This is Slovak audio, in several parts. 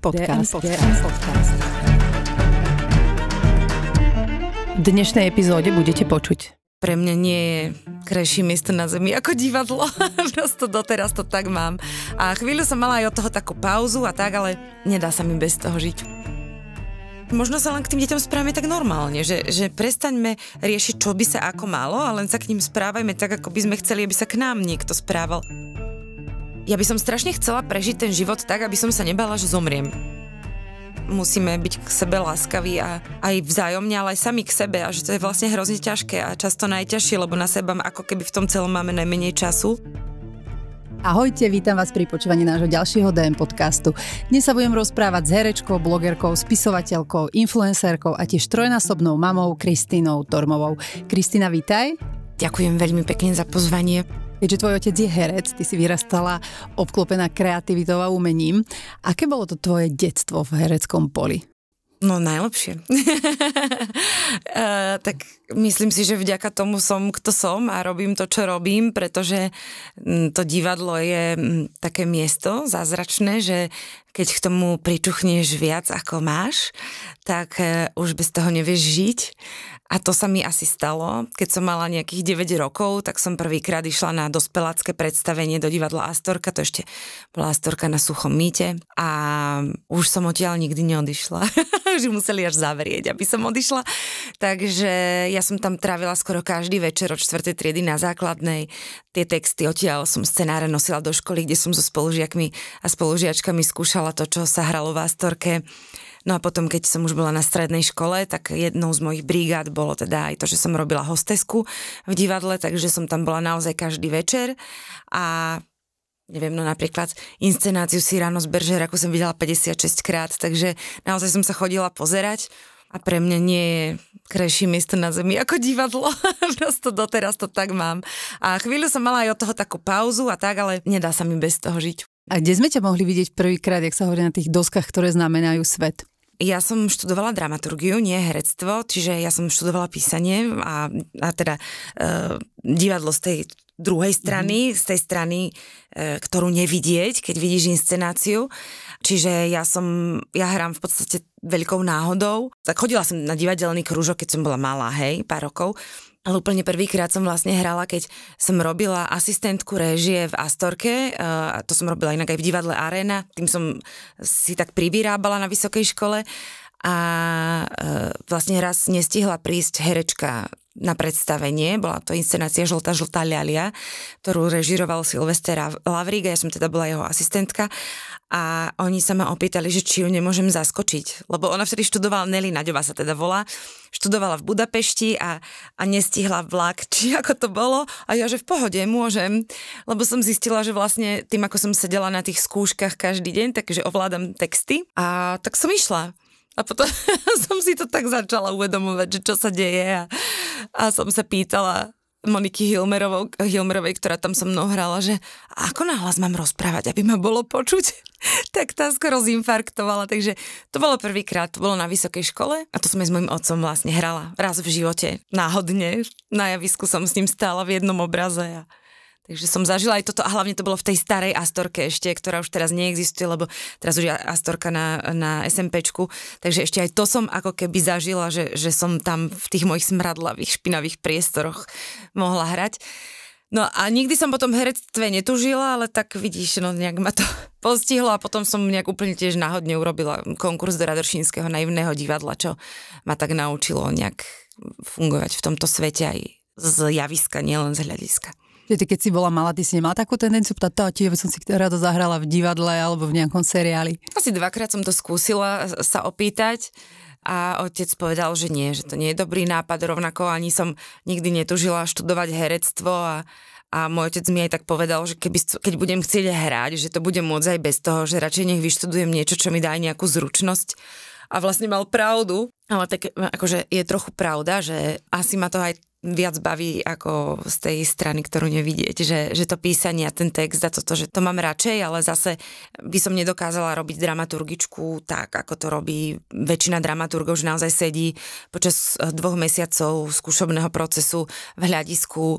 Podcast. Podcast. DM Podcast. V dnešnej epizóde budete počuť pre mňa nie je krajšie miesto na zemi ako divadlo. Prosto doteraz to tak mám. A chvíľu som mala aj od toho takú pauzu a tak, ale nedá sa mi bez toho žiť. Možno sa len k tým deťom správame tak normálne, že, že prestaňme riešiť, čo by sa ako malo, a len sa k ním správajme tak, ako by sme chceli, aby sa k nám niekto správal ja by som strašne chcela prežiť ten život tak, aby som sa nebala, že zomriem. Musíme byť k sebe láskaví a aj vzájomne, ale aj sami k sebe a že to je vlastne hrozne ťažké a často najťažšie, lebo na seba ako keby v tom celom máme najmenej času. Ahojte, vítam vás pri počúvaní nášho ďalšieho DM podcastu. Dnes sa budem rozprávať s herečkou, blogerkou, spisovateľkou, influencerkou a tiež trojnásobnou mamou Kristínou Tormovou. Kristina, vítaj. Ďakujem veľmi pekne za pozvanie. Keďže tvoj otec je herec, ty si vyrastala obklopená kreativitou a umením. Aké bolo to tvoje detstvo v hereckom poli? No najlepšie. uh, tak myslím si, že vďaka tomu som, kto som a robím to, čo robím, pretože to divadlo je také miesto zázračné, že keď k tomu pričuchneš viac, ako máš, tak e, už bez toho nevieš žiť a to sa mi asi stalo. Keď som mala nejakých 9 rokov, tak som prvýkrát išla na dospelácké predstavenie do divadla Astorka, to ešte bola Astorka na Suchom mýte a už som odtiaľ nikdy neodišla. už museli až zavrieť, aby som odišla. Takže ja som tam trávila skoro každý večer od 4. triedy na základnej. Tie texty odtiaľ som scenáre nosila do školy, kde som so spolužiakmi a spolužiačkami skúšala to, čo sa hralo v Astorke No a potom, keď som už bola na strednej škole, tak jednou z mojich brigád bolo teda aj to, že som robila hostesku v divadle, takže som tam bola naozaj každý večer a neviem, no napríklad inscenáciu si ráno z Beržer, ako som videla 56 krát, takže naozaj som sa chodila pozerať a pre mňa nie je krajšie miesto na zemi ako divadlo. Prosto doteraz to tak mám. A chvíľu som mala aj od toho takú pauzu a tak, ale nedá sa mi bez toho žiť. A kde sme ťa mohli vidieť prvýkrát, jak sa hovorí na tých doskách, ktoré znamenajú svet? Ja som študovala dramaturgiu, nie herectvo, čiže ja som študovala písanie a, a teda e, divadlo z tej druhej strany, mm-hmm. z tej strany, e, ktorú nevidieť, keď vidíš inscenáciu. Čiže ja som, ja hrám v podstate veľkou náhodou. Tak chodila som na divadelný krúžok, keď som bola malá, hej, pár rokov. Ale úplne prvýkrát som vlastne hrala, keď som robila asistentku réžie v Astorke, eh, a to som robila inak aj v divadle Arena, tým som si tak privyrábala na vysokej škole a eh, vlastne raz nestihla prísť herečka na predstavenie. Bola to inscenácia Žltá žltá ľalia, ktorú režiroval Silvester Lavriga, ja som teda bola jeho asistentka. A oni sa ma opýtali, že či ju nemôžem zaskočiť, lebo ona vtedy študovala, Nelly Naďová sa teda volá, študovala v Budapešti a, a nestihla vlak, či ako to bolo. A ja, že v pohode, môžem, lebo som zistila, že vlastne tým, ako som sedela na tých skúškach každý deň, takže ovládam texty. A tak som išla. A potom som si to tak začala uvedomovať, že čo sa deje a, a som sa pýtala Moniky Hilmerovou, Hilmerovej, ktorá tam so mnou hrala, že ako nahlas mám rozprávať, aby ma bolo počuť. tak tá skoro zinfarktovala, takže to bolo prvýkrát, to bolo na vysokej škole a to sme s mojim otcom vlastne hrala raz v živote, náhodne. Na javisku som s ním stála v jednom obraze a Takže som zažila aj toto a hlavne to bolo v tej starej Astorke ešte, ktorá už teraz neexistuje, lebo teraz už je Astorka na, na SMPčku, takže ešte aj to som ako keby zažila, že, že som tam v tých mojich smradlavých, špinavých priestoroch mohla hrať. No a nikdy som potom herectve netužila, ale tak vidíš, no nejak ma to postihlo a potom som nejak úplne tiež náhodne urobila konkurs do Radoršínskeho naivného divadla, čo ma tak naučilo nejak fungovať v tomto svete aj z javiska, nielen z hľadiska. Že ty, keď si bola malá, ty si nemala takú tendenciu ptať, to tiež som si rada zahrala v divadle alebo v nejakom seriáli. Asi dvakrát som to skúsila e, sa opýtať a otec povedal, že nie, že to nie je dobrý nápad, rovnako ani som nikdy netužila študovať herectvo a, a môj otec mi aj tak povedal, že keby, keď budem chcieť hrať, že to budem môcť aj bez toho, že radšej nech vyštudujem niečo, čo mi dá aj nejakú zručnosť. A vlastne mal pravdu, ale tak e, akože je trochu pravda, že asi ma to aj viac baví ako z tej strany, ktorú nevidieť, že, že to písanie a ten text a toto, že to mám radšej, ale zase by som nedokázala robiť dramaturgičku tak, ako to robí väčšina dramaturgov, že naozaj sedí počas eh, dvoch mesiacov skúšobného procesu v hľadisku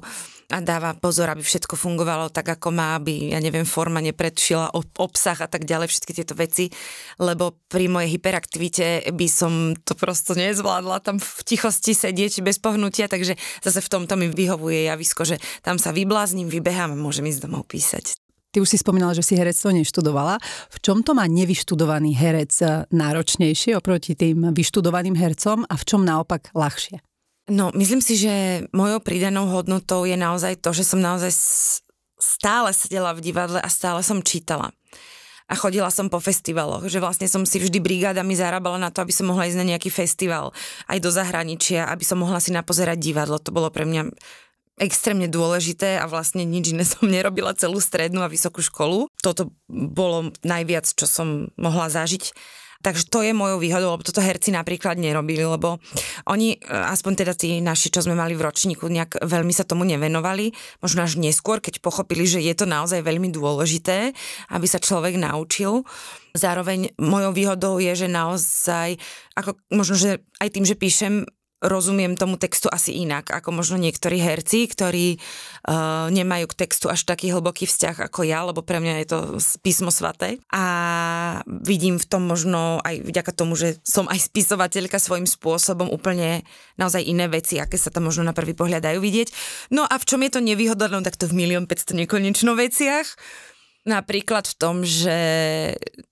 a dáva pozor, aby všetko fungovalo tak, ako má, aby, ja neviem, forma nepredšila obsah a tak ďalej, všetky tieto veci, lebo pri mojej hyperaktivite by som to prosto nezvládla tam v tichosti sedieť bez pohnutia, takže zase v tomto mi vyhovuje javisko, že tam sa vyblázním, vybehám a môžem ísť domov písať. Ty už si spomínala, že si herectvo neštudovala. V čom to má nevyštudovaný herec eh, náročnejšie oproti tým vyštudovaným hercom a v čom naopak ľahšie? No, myslím si, že mojou pridanou hodnotou je naozaj to, že som naozaj stále sedela v divadle a stále som čítala. A chodila som po festivaloch, že vlastne som si vždy brigádami zarábala na to, aby som mohla ísť na nejaký festival aj do zahraničia, aby som mohla si napozerať divadlo. To bolo pre mňa extrémne dôležité a vlastne nič iné som nerobila celú strednú a vysokú školu. Toto bolo najviac, čo som mohla zažiť. Takže to je mojou výhodou, lebo toto herci napríklad nerobili, lebo oni, e, aspoň teda tí naši, čo sme mali v ročníku, nejak veľmi sa tomu nevenovali. Možno až neskôr, keď pochopili, že je to naozaj veľmi dôležité, aby sa človek naučil. Zároveň mojou výhodou je, že naozaj, ako možno, že aj tým, že píšem rozumiem tomu textu asi inak, ako možno niektorí herci, ktorí uh, nemajú k textu až taký hlboký vzťah ako ja, lebo pre mňa je to písmo svaté. A vidím v tom možno aj vďaka tomu, že som aj spisovateľka svojím spôsobom úplne naozaj iné veci, aké sa tam možno na prvý pohľad dajú vidieť. No a v čom je to nevýhodné, no tak to v milión 500 nekonečno veciach Napríklad v tom, že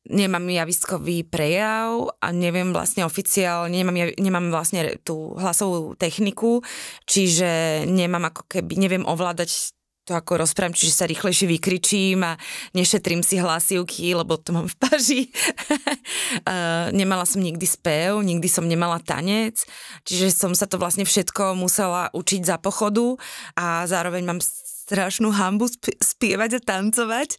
nemám javiskový prejav a neviem vlastne oficiálne, nemám, nemám vlastne tú hlasovú techniku, čiže nemám ako keby, neviem ovládať to ako rozprávam, čiže sa rýchlejšie vykričím a nešetrím si hlasivky, lebo to mám v paži. nemala som nikdy spev, nikdy som nemala tanec, čiže som sa to vlastne všetko musela učiť za pochodu a zároveň mám strašnú hambu sp- spievať a tancovať,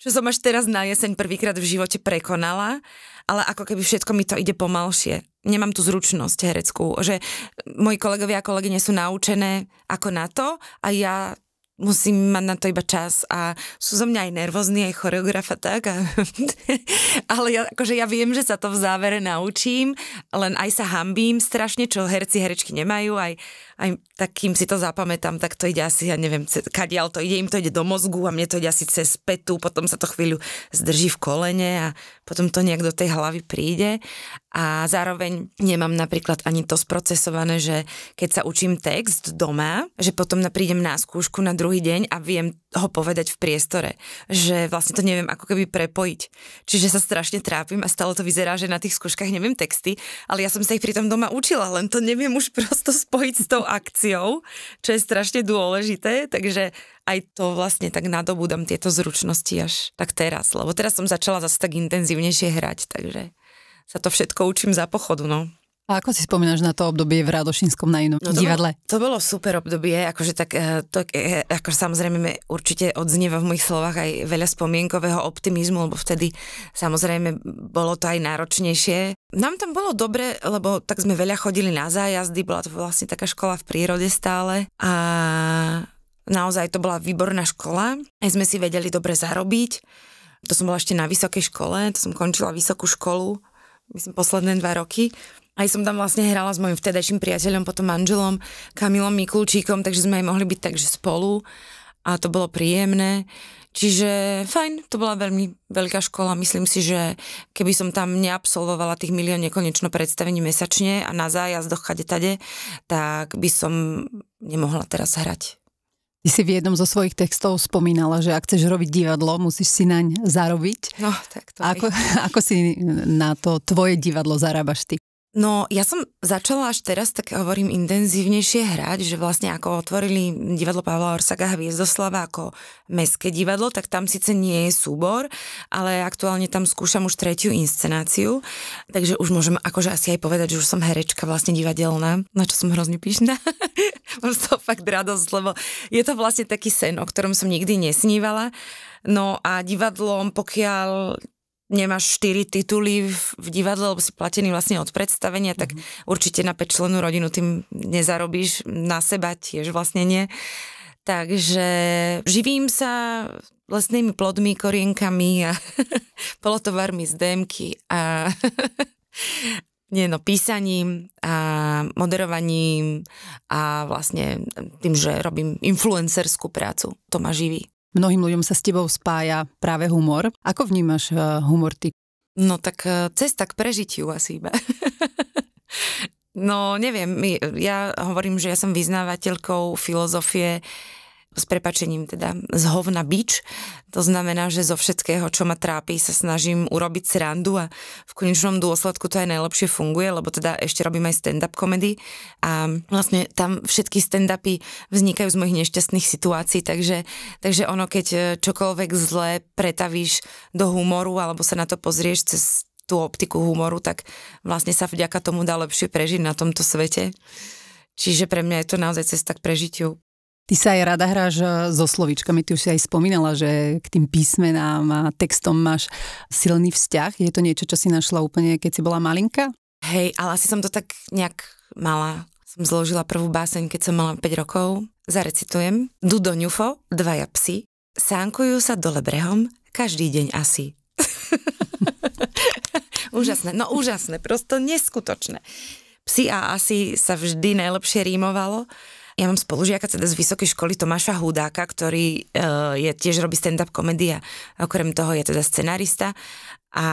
čo som až teraz na jeseň prvýkrát v živote prekonala, ale ako keby všetko mi to ide pomalšie. Nemám tu zručnosť hereckú, že moji kolegovia a kolegyne sú naučené ako na to a ja musím mať na to iba čas a sú zo mňa aj nervózni, aj choreografa tak. A, ale ja, akože ja viem, že sa to v závere naučím, len aj sa hambím strašne, čo herci, herečky nemajú. Aj, aj takým si to zapamätám, tak to ide asi, ja neviem, kadial to ide, im to ide do mozgu a mne to ide asi cez petu, potom sa to chvíľu zdrží v kolene a potom to nejak do tej hlavy príde a zároveň nemám napríklad ani to sprocesované, že keď sa učím text doma, že potom prídem na skúšku na druhý deň a viem ho povedať v priestore, že vlastne to neviem ako keby prepojiť. Čiže sa strašne trápim a stále to vyzerá, že na tých skúškach neviem texty, ale ja som sa ich pritom doma učila, len to neviem už prosto spojiť s tou akciou, čo je strašne dôležité, takže aj to vlastne tak nadobúdam tieto zručnosti až tak teraz, lebo teraz som začala zase tak intenzívnejšie hrať, takže sa to všetko učím za pochodu, no. A ako si spomínaš na to obdobie v Radošinskom na inom no to divadle? Bolo, to bolo super obdobie, akože tak, eh, to, akože samozrejme určite odznieva v mojich slovách aj veľa spomienkového optimizmu, lebo vtedy samozrejme bolo to aj náročnejšie. Nám tam bolo dobre, lebo tak sme veľa chodili na zájazdy, bola to vlastne taká škola v prírode stále a Naozaj to bola výborná škola, aj sme si vedeli dobre zarobiť. To som bola ešte na vysokej škole, to som končila vysokú školu, myslím posledné dva roky. Aj som tam vlastne hrala s mojim vtedajším priateľom, potom manželom, Kamilom Mikulčíkom, takže sme aj mohli byť takže spolu a to bolo príjemné. Čiže fajn, to bola veľmi veľká škola. Myslím si, že keby som tam neabsolvovala tých milión nekonečno predstavení mesačne a na zájazd do tade, tak by som nemohla teraz hrať. Ty si v jednom zo svojich textov spomínala, že ak chceš robiť divadlo, musíš si naň zarobiť. No, tak to ako, ako si na to tvoje divadlo zarábaš ty? No, ja som začala až teraz, tak hovorím, intenzívnejšie hrať, že vlastne ako otvorili divadlo Pavla Orsaga Hviezdoslava ako mestské divadlo, tak tam síce nie je súbor, ale aktuálne tam skúšam už tretiu inscenáciu, takže už môžem akože asi aj povedať, že už som herečka vlastne divadelná, na čo som hrozne pyšná. Mám to fakt radosť, lebo je to vlastne taký sen, o ktorom som nikdy nesnívala. No a divadlom, pokiaľ nemáš 4 tituly v divadle, lebo si platený vlastne od predstavenia, tak mm-hmm. určite na 5 členú rodinu tým nezarobíš, na seba tiež vlastne nie. Takže živím sa lesnými plodmi, korienkami a polotovarmi z démky a nie no, písaním a moderovaním a vlastne tým, že robím influencerskú prácu. To ma živí. Mnohým ľuďom sa s tebou spája práve humor. Ako vnímaš eh, humor ty? No tak eh, cesta k prežitiu asi iba. no neviem, ja hovorím, že ja som vyznávateľkou filozofie s prepačením teda z hovna bič. To znamená, že zo všetkého, čo ma trápi, sa snažím urobiť srandu a v konečnom dôsledku to aj najlepšie funguje, lebo teda ešte robím aj stand-up komedy a vlastne tam všetky stand-upy vznikajú z mojich nešťastných situácií, takže, takže ono, keď e, čokoľvek zlé pretavíš do humoru alebo sa na to pozrieš cez tú optiku humoru, tak vlastne sa vďaka tomu dá lepšie prežiť na tomto svete. Čiže pre mňa je to naozaj cesta k prežitiu. Ty sa aj rada hráš e, so slovíčkami, ty už si aj spomínala, že k tým písmenám a textom máš silný vzťah. Je to niečo, čo si našla úplne, keď si bola malinka? Hej, ale asi som to tak nejak mala. Som zložila prvú báseň, keď som mala 5 rokov. Zarecitujem. Dudo Ňufo, dvaja psi, sánkujú sa dole brehom každý deň asi. úžasné, no úžasné, prosto neskutočné. Psi a asi sa vždy najlepšie rímovalo. Ja mám spolužiaka teda z vysokej školy Tomáša Hudáka, ktorý uh, je, tiež robí stand-up komedia. Okrem toho je teda scenarista a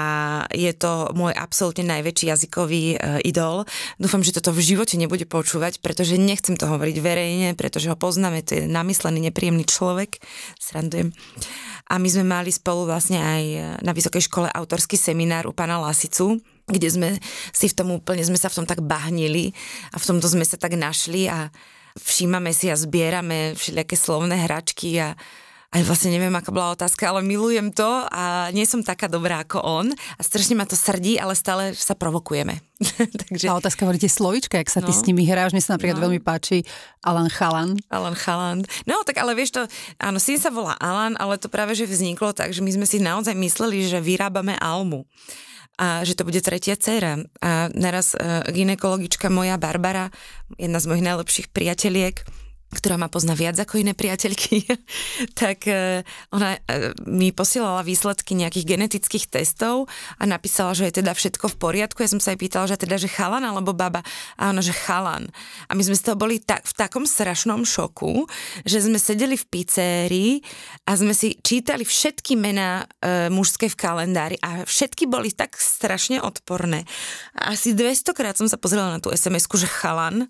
je to môj absolútne najväčší jazykový uh, idol. Dúfam, že toto v živote nebude počúvať, pretože nechcem to hovoriť verejne, pretože ho poznáme, to je namyslený, nepríjemný človek. Srandujem. A my sme mali spolu vlastne aj e, na vysokej škole autorský seminár u pana Lasicu, kde sme si v tom úplne, sme sa v tom tak bahnili a v tomto sme sa tak našli a všímame si a zbierame všelijaké slovné hračky a aj vlastne neviem, aká bola otázka, ale milujem to a nie som taká dobrá ako on a strašne ma to srdí, ale stále sa provokujeme. Takže... Tá otázka hovoríte slovička, ak sa no. ty s nimi hráš, mne sa napríklad no. veľmi páči Alan Chalan. Alan Chalan. No tak ale vieš to, áno, syn sa volá Alan, ale to práve že vzniklo tak, že my sme si naozaj mysleli, že vyrábame almu a že to bude tretia dcera. A naraz uh, ginekologička moja Barbara, jedna z mojich najlepších priateliek, ktorá ma pozná viac ako iné priateľky, tak e, ona e, mi posielala výsledky nejakých genetických testov a napísala, že je teda všetko v poriadku. Ja som sa jej pýtala, že teda, že chalan alebo baba. A ona, že chalan. A my sme z toho boli tak, v takom strašnom šoku, že sme sedeli v pizzerii a sme si čítali všetky mená e, mužské v kalendári a všetky boli tak strašne odporné. Asi 200 krát som sa pozrela na tú sms že chalan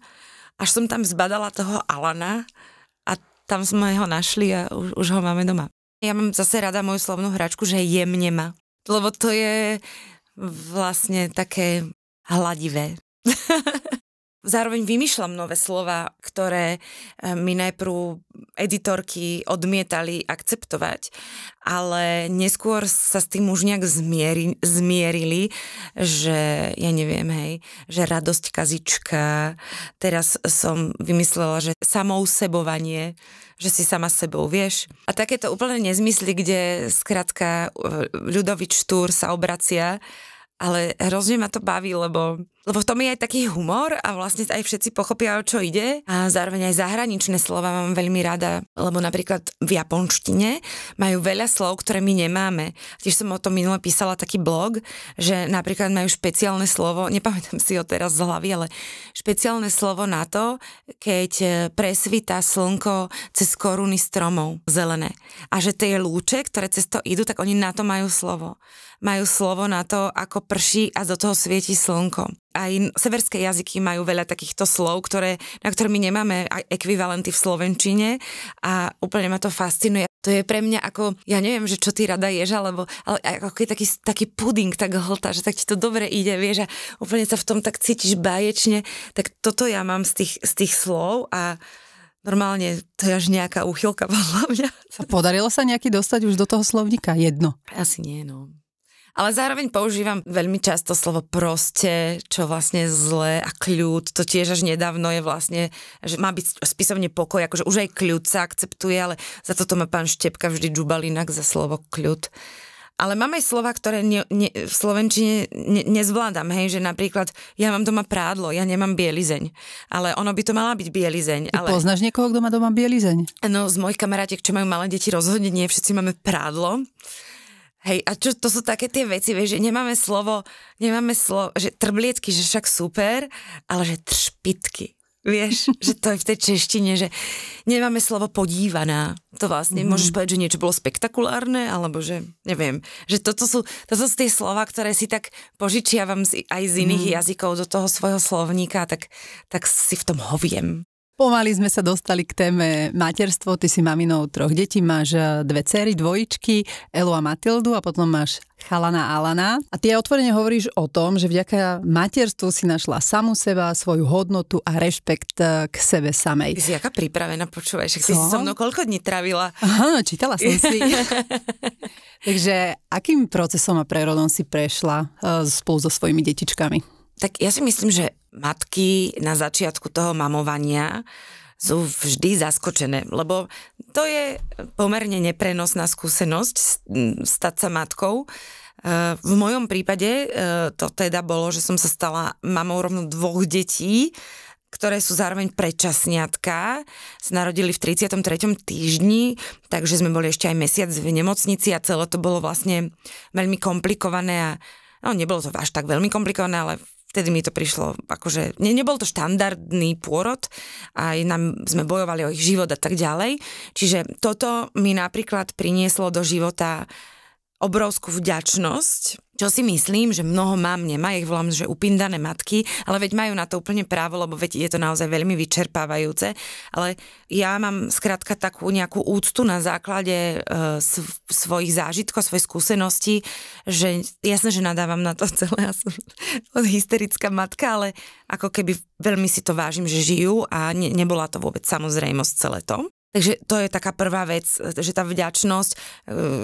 až som tam zbadala toho Alana a tam sme ho našli a už, už ho máme doma. Ja mám zase rada moju slovnú hračku, že jemne ma, lebo to je vlastne také hladivé. zároveň vymýšľam nové slova, ktoré eh, mi najprv editorky odmietali akceptovať, ale neskôr sa s tým už nejak zmieri, zmierili, že ja neviem, hej, že radosť kazička, teraz som vymyslela, že samousebovanie, že si sama sebou, vieš. A takéto úplne nezmysly, kde skrátka eh, Ľudovič Štúr sa obracia ale hrozne ma to baví, lebo lebo v tom je aj taký humor a vlastne aj všetci pochopia, o čo ide. A zároveň aj zahraničné slova mám veľmi rada, lebo napríklad v japonštine majú veľa slov, ktoré my nemáme. Tiež som o tom minule písala taký blog, že napríklad majú špeciálne slovo, nepamätám si ho teraz z hlavy, ale špeciálne slovo na to, keď e, presvíta slnko cez koruny stromov zelené. A že tie lúče, ktoré cez to idú, tak oni na to majú slovo. Majú slovo na to, ako prší a do toho svieti slnko aj severské jazyky majú veľa takýchto slov, ktoré, na ktoré my nemáme ekvivalenty v Slovenčine a úplne ma to fascinuje. To je pre mňa ako, ja neviem, že čo ty rada ješ, alebo ale ako keď taký, taký puding tak hltá, že tak ti to dobre ide, vieš, a úplne sa v tom tak cítiš báječne, tak toto ja mám z tých, z tých slov a normálne to je až nejaká úchylka podľa mňa. A podarilo sa nejaký dostať už do toho slovníka? Jedno. Asi nie, no ale zároveň používam veľmi často slovo proste, čo vlastne zle a kľud, to tiež až nedávno je vlastne, že má byť spisovne pokoj, akože už aj kľud sa akceptuje, ale za toto ma pán Štepka vždy džubal inak za slovo kľud. Ale mám aj slova, ktoré ne, ne, v Slovenčine ne, nezvládam, hej, že napríklad ja mám doma prádlo, ja nemám bielizeň, ale ono by to mala byť bielizeň. Ty ale... poznáš niekoho, kto má doma bielizeň? No, z mojich kamarátiek, čo majú malé deti, rozhodne nie, všetci máme prádlo. Hej, a čo, to sú také tie veci, vieš, že nemáme slovo, nemáme slovo, že trbliecky, že však super, ale že tršpitky. Vieš, že to je v tej češtine, že nemáme slovo podívaná. To vlastne mm môžeš povedať, že niečo bolo spektakulárne, alebo že, neviem, že toto sú, toto sú tie slova, ktoré si tak požičiavam aj z iných mm jazykov do toho svojho slovníka, tak, tak si v tom hoviem. Pomaly sme sa dostali k téme materstvo. Ty si maminou troch detí, máš eh, dve cery, dvojičky, Elu a Matildu a potom máš chalana Alana. A ty otvorene hovoríš o tom, že vďaka materstvu si našla samu seba, svoju hodnotu a rešpekt eh, k sebe samej. Ty si jaká pripravená, počúvaš, však si so mnou koľko dní travila. Áno, čítala som si. Takže akým procesom a prerodom si prešla eh, spolu so svojimi detičkami? Tak ja si myslím, že matky na začiatku toho mamovania sú vždy zaskočené, lebo to je pomerne neprenosná skúsenosť stať sa matkou. E, v mojom prípade e, to teda bolo, že som sa stala mamou rovno dvoch detí, ktoré sú zároveň predčasniatka, sa narodili v 33. týždni, takže sme boli ešte aj mesiac v nemocnici a celé to bolo vlastne veľmi komplikované a no, nebolo to až tak veľmi komplikované, ale vtedy mi to prišlo, akože ne, nebol to štandardný pôrod, aj nám sme bojovali o ich život a tak ďalej. Čiže toto mi napríklad prinieslo do života uh, obrovskú vďačnosť, čo si myslím, že mnoho mám nemá, ich volám, že upindané matky, ale veď majú na to úplne právo, lebo veď je to naozaj veľmi vyčerpávajúce, ale ja mám skrátka takú nejakú úctu na základe e, sv- svojich zážitkov, svojich skúseností, že jasne, že nadávam na to celé, ja som hysterická matka, ale ako keby veľmi si to vážim, že žijú a ne, nebola to vôbec samozrejmosť celé to. Takže to je taká prvá vec, že tá vďačnosť, e,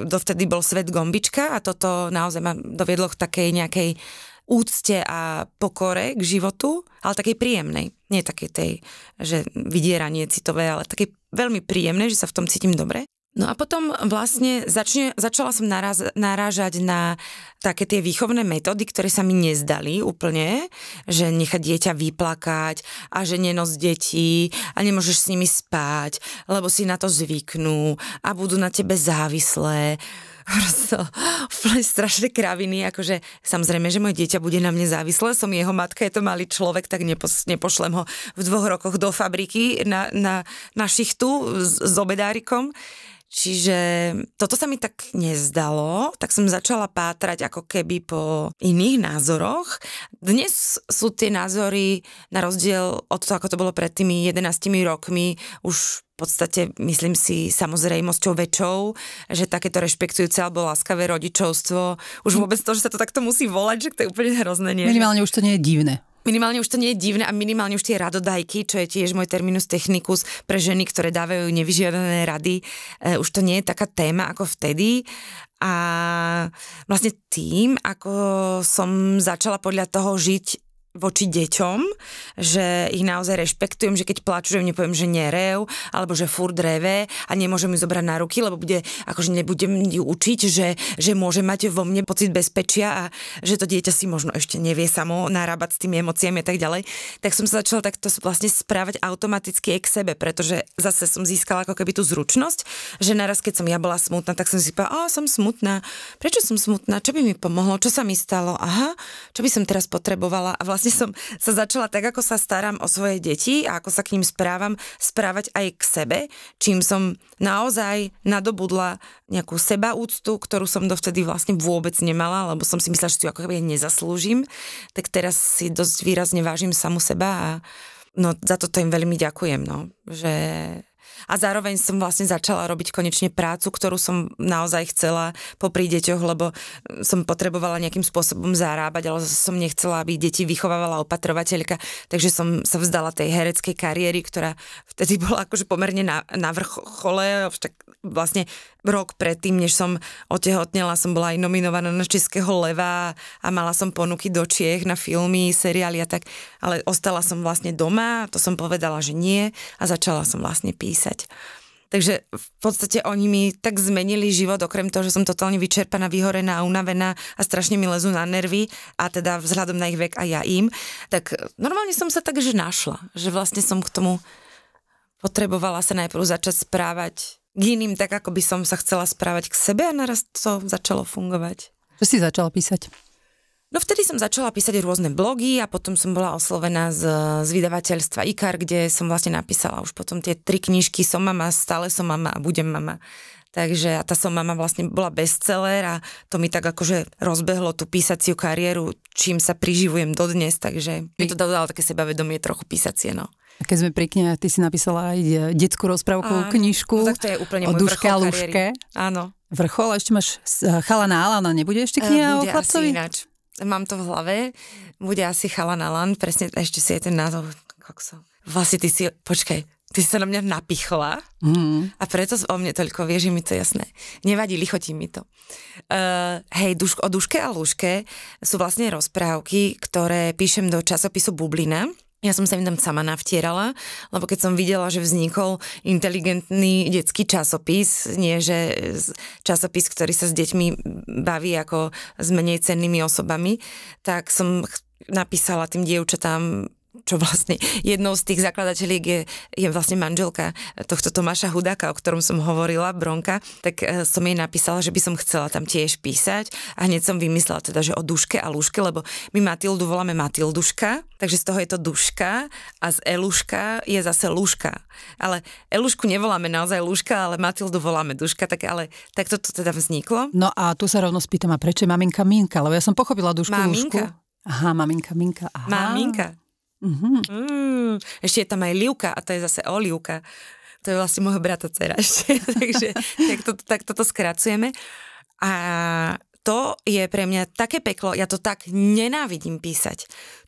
dovtedy bol svet gombička a toto naozaj ma doviedlo k takej nejakej úcte a pokore k životu, ale takej príjemnej. Nie takej tej, že vydieranie citové, ale takej veľmi príjemnej, že sa v tom cítim dobre. No a potom vlastne začne, začala som naraz, narážať na také tie výchovné metódy, ktoré sa mi nezdali úplne, že nechať dieťa vyplakať a že nenos deti a nemôžeš s nimi spať, lebo si na to zvyknú a budú na tebe závislé prosto úplne strašné kraviny, akože samozrejme, že moje dieťa bude na mne závislé, som jeho matka, je to malý človek, tak nepo, nepošlem ho v dvoch rokoch do fabriky na, na, na šichtu s, s obedárikom. Čiže toto sa mi tak nezdalo, tak som začala pátrať ako keby po iných názoroch. Dnes sú tie názory, na rozdiel od toho, ako to bolo pred tými 11 rokmi, už v podstate, myslím si, samozrejmosťou väčšou, že takéto rešpektujúce alebo láskavé rodičovstvo, už mm. vôbec to, že sa to takto musí volať, že to je úplne hrozné. Nie? Minimálne už to nie je divné. Minimálne už to nie je divné a minimálne už tie radodajky, čo je tiež môj terminus technicus pre ženy, ktoré dávajú nevyžiadané rady, e, už to nie je taká téma ako vtedy. A vlastne tým, ako som začala podľa toho žiť voči deťom, že ich naozaj rešpektujem, že keď plačú, že im nepoviem, že nerev, alebo že furt dreve, a nemôžem ju zobrať na ruky, lebo bude, akože nebudem ju učiť, že, že môže mať vo mne pocit bezpečia a že to dieťa si možno ešte nevie samo narábať s tými emóciami a tak ďalej, tak som sa začala takto vlastne správať automaticky aj k sebe, pretože zase som získala ako keby tú zručnosť, že naraz keď som ja bola smutná, tak som si povedala, a som smutná, prečo som smutná, čo by mi pomohlo, čo sa mi stalo, aha, čo by som teraz potrebovala a vlastne vlastne som sa začala tak, ako sa starám o svoje deti a ako sa k ním správam, správať aj k sebe, čím som naozaj nadobudla nejakú sebaúctu, ktorú som dovtedy vlastne vôbec nemala, lebo som si myslela, že si ju ako keby nezaslúžim, tak teraz si dosť výrazne vážim samu seba a no za toto im veľmi ďakujem, no, že a zároveň som vlastne začala robiť konečne prácu, ktorú som naozaj chcela popri deťoch, lebo mm, som potrebovala nejakým spôsobom zarábať, ale som nechcela, aby deti vychovávala opatrovateľka, takže som sa vzdala tej hereckej kariéry, ktorá vtedy bola akože pomerne na, na vrchole, však vlastne rok predtým, než som otehotnela, som bola aj nominovaná na Českého leva a mala som ponuky do Čiech na filmy, seriály a tak, ale ostala som vlastne doma, to som povedala, že nie a začala som vlastne písať. Takže v podstate oni mi tak zmenili život, okrem toho, že som totálne vyčerpaná, vyhorená unavená a strašne mi lezú na nervy a teda vzhľadom na ich vek a ja im, tak normálne som sa tak, že našla, že vlastne som k tomu potrebovala sa najprv začať správať k iným tak, ako by som sa chcela správať k sebe a naraz to začalo fungovať. Čo si začala písať? No vtedy som začala písať rôzne blogy a potom som bola oslovená z, z vydavateľstva IKAR, kde som vlastne napísala už potom tie tri knižky Som mama, stále som mama a budem mama. Takže a tá som mama vlastne bola bestseller a to mi tak akože rozbehlo tú písaciu kariéru, čím sa priživujem dodnes, takže mi to dodalo také sebavedomie trochu písacie, no. A keď sme pri knihe, ty si napísala aj e, detskú rozprávkovú knižku no, tak to je úplne o Duške a Luške. Áno. Vrchol, a ešte máš e, na Alana, nebude ešte e, kniha uh, o chlapcovi? ináč. Mám to v hlave, bude asi na Alan, presne ešte si je ten názov, kokso. Vlastne ty si, počkaj, ty si sa na mňa napichla mm. a preto o mne toľko že mi to jasné. Nevadí, lichotí mi to. Uh, hej, duš, o duške a lúške sú vlastne rozprávky, ktoré píšem do časopisu Bublina ja som sa im tam sama navtierala, lebo keď som videla, že vznikol inteligentný detský časopis, nie že časopis, ktorý sa s deťmi baví ako s menej cennými osobami, tak som napísala tým dievčatám čo vlastne jednou z tých zakladateľiek je, je vlastne manželka tohto Tomáša Hudáka, o ktorom som hovorila, Bronka, tak e, som jej napísala, že by som chcela tam tiež písať a hneď som vymyslela teda, že o Duške a Lúške, lebo my Matildu voláme Matilduška, takže z toho je to Duška a z Eluška je zase Lúška. Ale Elušku nevoláme naozaj Lúška, ale Matildu voláme Duška, tak ale tak toto teda vzniklo. No a tu sa rovno spýtam, a prečo maminka Minka? Lebo ja som pochopila Dušku Maminka. Lúšku. Aha, maminka Minka. Aha. Maminka. Mm-hmm. Mm, ešte je tam aj Livka a to je zase Olivka. To je vlastne môjho brata dcera ešte. Takže tak, to, tak toto skracujeme. A to je pre mňa také peklo, ja to tak nenávidím písať.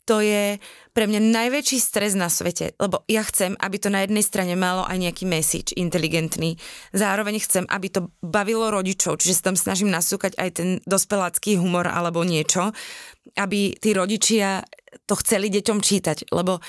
To je pre mňa najväčší stres na svete, lebo ja chcem, aby to na jednej strane malo aj nejaký message inteligentný. Zároveň chcem, aby to bavilo rodičov, čiže sa tam snažím nasúkať aj ten dospelácký humor alebo niečo, aby tí rodičia to chceli deťom čítať, lebo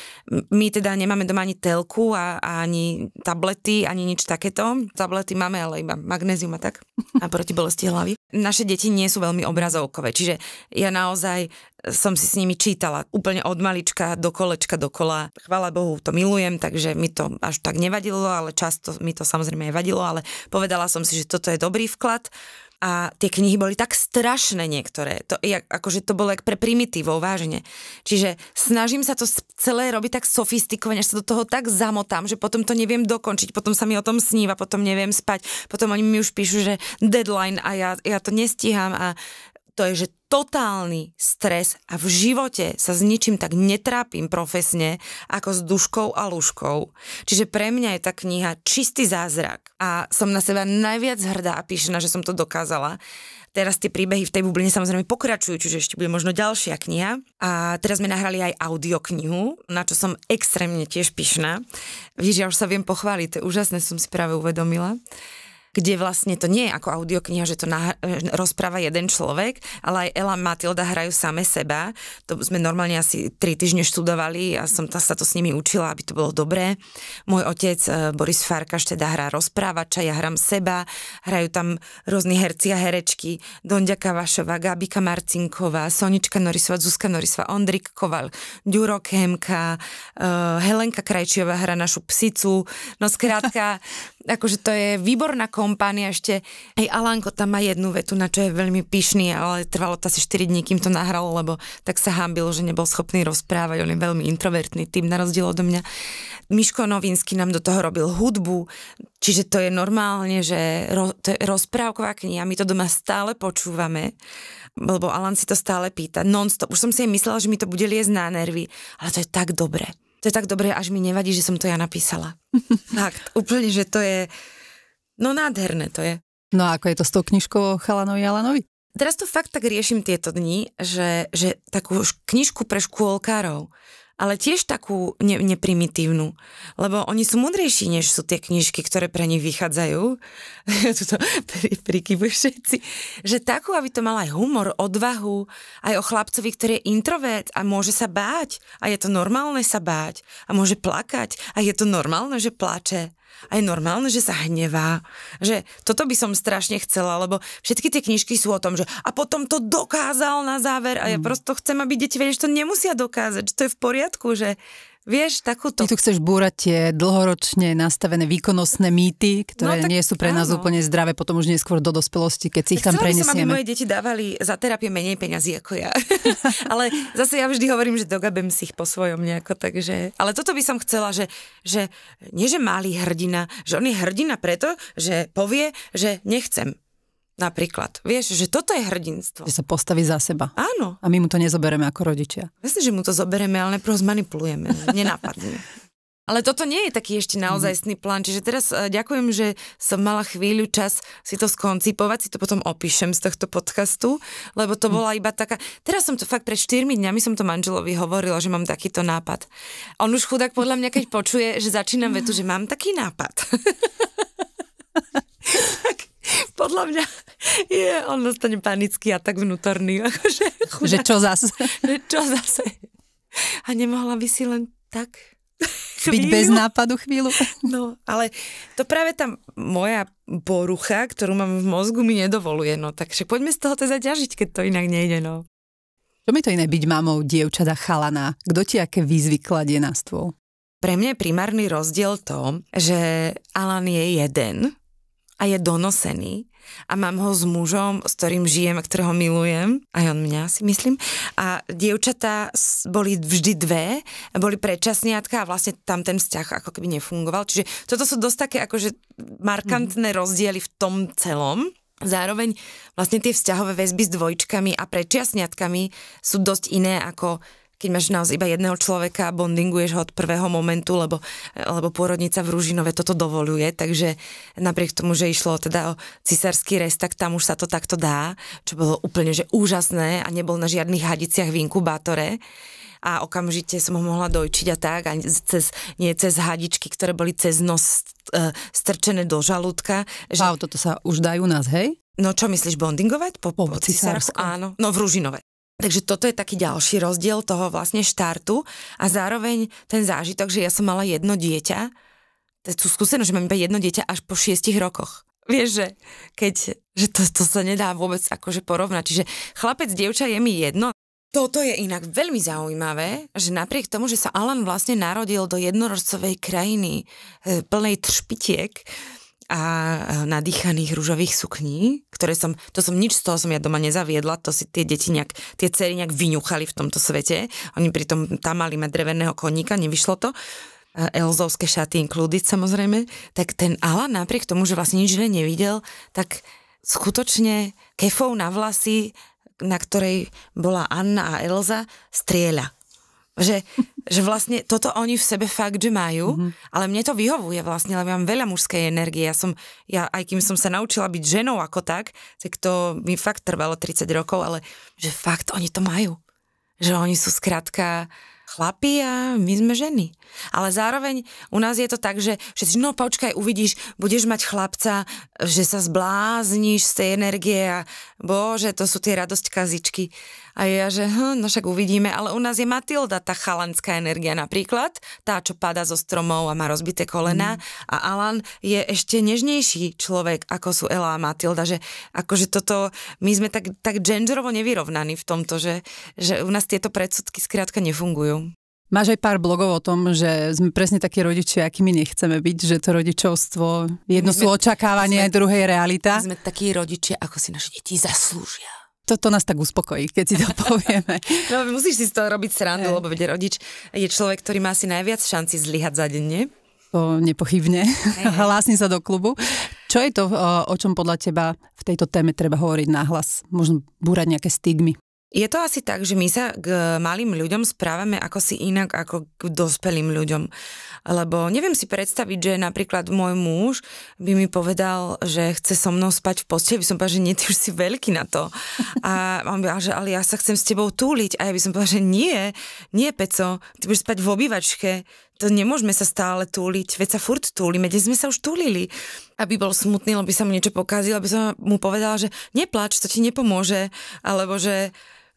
my teda nemáme doma ani telku a, a ani tablety, ani nič takéto. Tablety máme, ale iba magnézium a tak a proti bolesti hlavy. Naše deti nie sú veľmi obrazovkové, čiže ja naozaj som si s nimi čítala úplne od malička do kolečka dokola. Chvála Bohu, to milujem, takže mi to až tak nevadilo, ale často mi to samozrejme aj vadilo, ale povedala som si, že toto je dobrý vklad a tie knihy boli tak strašné niektoré. To, jak, akože to bolo pre primitívov, vážne. Čiže snažím sa to celé robiť tak sofistikovane, až sa do toho tak zamotám, že potom to neviem dokončiť, potom sa mi o tom sníva, potom neviem spať, potom oni mi už píšu, že deadline a ja, ja to nestíham a to je, že totálny stres a v živote sa s ničím tak netrápim profesne ako s duškou a lužkou. Čiže pre mňa je tá kniha čistý zázrak a som na seba najviac hrdá a píšená, že som to dokázala. Teraz tie príbehy v tej bubline samozrejme pokračujú, čiže ešte bude možno ďalšia kniha. A teraz sme nahrali aj audioknihu, na čo som extrémne tiež pyšná. Víš ja už sa viem pochváliť, to je úžasné, som si práve uvedomila kde vlastne to nie je ako audiokniha, že to nah- rozpráva jeden človek, ale aj Ela Matilda hrajú same seba. To sme normálne asi tri týždne študovali a som ta, sa to s nimi učila, aby to bolo dobré. Môj otec e, Boris Farkaš teda hrá rozprávača, ja hram seba, hrajú tam rôzni herci a herečky, Donďa Kavašová, Gabika Marcinková, Sonička Norisová, Zuzka Norisová, Ondrik Koval, Ďuro Kemka, uh, Helenka Krajčiová hra našu psicu, no skrátka akože to je výborná kompánia ešte. Hej, Alanko tam má jednu vetu, na čo je veľmi pyšný, ale trvalo to asi 4 dní, kým to nahralo, lebo tak sa hámbilo, že nebol schopný rozprávať. On je veľmi introvertný tým, na rozdiel od mňa. Miško Novinsky nám do toho robil hudbu, čiže to je normálne, že ro, to je rozprávková kniha, my to doma stále počúvame, lebo Alan si to stále pýta, non-stop. Už som si myslela, že mi to bude liesť na nervy, ale to je tak dobre to je tak dobré, až mi nevadí, že som to ja napísala. Fakt, úplne, že to je, no nádherné to je. No a ako je to s tou knižkou Chalanovi Alanovi? Teraz to fakt tak riešim tieto dni, že, že takú knižku pre škôlkárov, ale tiež takú ne- neprimitívnu, lebo oni sú múdrejší, než sú tie knižky, ktoré pre nich vychádzajú. Tuto pri, prikybujú všetci. Že takú, aby to mal aj humor, odvahu, aj o chlapcovi, ktorý je introvert a môže sa báť a je to normálne sa báť a môže plakať a je to normálne, že plače aj normálne, že sa hnevá. Že toto by som strašne chcela, lebo všetky tie knižky sú o tom, že a potom to dokázal na záver a ja mm. prosto chcem, aby deti vedeli, že to nemusia dokázať, že to je v poriadku, že Vieš, takúto... Ty tu chceš búrať tie dlhoročne nastavené výkonnostné mýty, ktoré no, tak, nie sú pre nás áno. úplne zdravé, potom už neskôr do dospelosti, keď si ich tam Chcela prenesieme. Chcela aby moje deti dávali za terapie menej peňazí ako ja. ale zase ja vždy hovorím, že dogabem si ich po svojom nejako, takže... Ale toto by som chcela, že, že nie, že malý hrdina, že on je hrdina preto, že povie, že nechcem. Napríklad. Vieš, že toto je hrdinstvo. Že sa postaví za seba. Áno. A my mu to nezobereme ako rodičia. Myslím, že mu to zobereme, ale neprost manipulujeme Nenápadne. Ale toto nie je taký ešte naozajstný plán, čiže teraz eh, ďakujem, že som mala chvíľu čas si to skoncipovať, si to potom opíšem z tohto podcastu, lebo to hm. bola iba taká... Teraz som to fakt pred 4 dňami som to manželovi hovorila, že mám takýto nápad. On už chudák podľa mňa, keď počuje, že začínam vetu, že mám taký nápad. Podľa mňa je, on dostane panický a tak vnútorný. Akože, chudá, že čo zase? že čo zase? A nemohla by si len tak chvíľu. Byť bez nápadu chvíľu. No, ale to práve tá moja porucha, ktorú mám v mozgu, mi nedovoluje. No, takže poďme z toho to teda ťažiť, keď to inak nejde. No. Čo mi to iné byť mamou, dievčata, chalaná? Kto ti aké výzvy kladie na stôl? Pre mňa je primárny rozdiel to, že Alan je jeden a je donosený a mám ho s mužom, s ktorým žijem, a ktorého milujem, aj on mňa si myslím. A dievčatá boli vždy dve, boli predčasniatka a vlastne tam ten vzťah ako keby nefungoval. Čiže toto sú dosť také akože markantné mm-hmm. rozdiely v tom celom. Zároveň vlastne tie vzťahové väzby s dvojčkami a predčasniatkami sú dosť iné ako keď máš naozaj iba jedného človeka, bondinguješ ho od prvého momentu, lebo, lebo pôrodnica v Rúžinove toto dovoluje, takže napriek tomu, že išlo teda o cisársky rest, tak tam už sa to takto dá, čo bolo úplne že úžasné a nebol na žiadnych hadiciach v inkubátore a okamžite som ho mohla dojčiť a tak, a cez, nie cez hadičky, ktoré boli cez nos e, strčené do žalúdka. Že... Wow, toto sa už dajú nás, hej? No čo myslíš, bondingovať? Po, po, po cisársku? Áno, no v Ružinove. Takže toto je taký ďalší rozdiel toho vlastne štartu a zároveň ten zážitok, že ja som mala jedno dieťa, to skúsenosť, že mám iba jedno dieťa až po šiestich rokoch. Vieš, že, keď, že to, to sa nedá vôbec akože porovnať. Čiže chlapec, dievča je mi jedno. Toto je inak veľmi zaujímavé, že napriek tomu, že sa Alan vlastne narodil do jednorozcovej krajiny e, plnej tršpitiek, a e, nadýchaných rúžových sukní, ktoré som, to som nič z toho som ja doma nezaviedla, to si tie deti nejak, tie cery nejak vyňuchali v tomto svete. Oni pritom tam mali mať dreveného koníka, nevyšlo to. E, Elzovské šaty included samozrejme, tak ten Alan napriek tomu, že vlastne nič iné nevidel, tak skutočne kefou na vlasy, na ktorej bola Anna a Elza, strieľa že, že vlastne toto oni v sebe fakt, že majú, mm-hmm. ale mne to vyhovuje vlastne, lebo ja mám veľa mužskej energie. Ja som, ja aj kým som sa naučila byť ženou ako tak, tak to mi fakt trvalo 30 rokov, ale že fakt oni to majú. Že oni sú skrátka chlapi a my sme ženy. Ale zároveň u nás je to tak, že všetci, no počkaj, uvidíš, budeš mať chlapca, že sa zblázniš z tej energie a bože, to sú tie radosť kazičky. A ja, že hm, no však uvidíme, ale u nás je Matilda, tá chalanská energia napríklad, tá, čo pada zo stromov a má rozbité kolena. Mm. A Alan je ešte nežnejší človek, ako sú Ela a Matilda, že akože toto, my sme tak, tak genderovo nevyrovnaní v tomto, že, že u nás tieto predsudky skrátka nefungujú. Máš aj pár blogov o tom, že sme presne takí rodičia, akými nechceme byť, že to rodičovstvo, jedno sú očakávanie, druhé je realita. Sme takí rodičia, ako si naše deti zaslúžia toto nás tak uspokojí, keď si to povieme. no musíš si z toho robiť srandu, eh. lebo veď rodič je človek, ktorý má asi najviac šanci zlyhať za deň, nie? To nepochybne. Eh. Hlásni sa do klubu. Čo je to, eh, o čom podľa teba v tejto téme treba hovoriť náhlas? Možno búrať nejaké stigmy? Je to asi tak, že my sa k eh, malým ľuďom správame ako si inak ako k dospelým ľuďom. Lebo neviem si predstaviť, že napríklad môj muž by mi povedal, že chce so mnou spať v posteli, by som povedal, že nie, ty už si veľký na to. A on by že ale ja sa chcem s tebou túliť. A ja by som povedal, že nie, nie, Peco, ty budeš spať v obývačke, to nemôžeme sa stále túliť, veď sa furt túlime, kde sme sa už túlili. Aby bol smutný, lebo by sa mu niečo pokazilo, aby som mu povedala, že neplač, to ti nepomôže, alebo že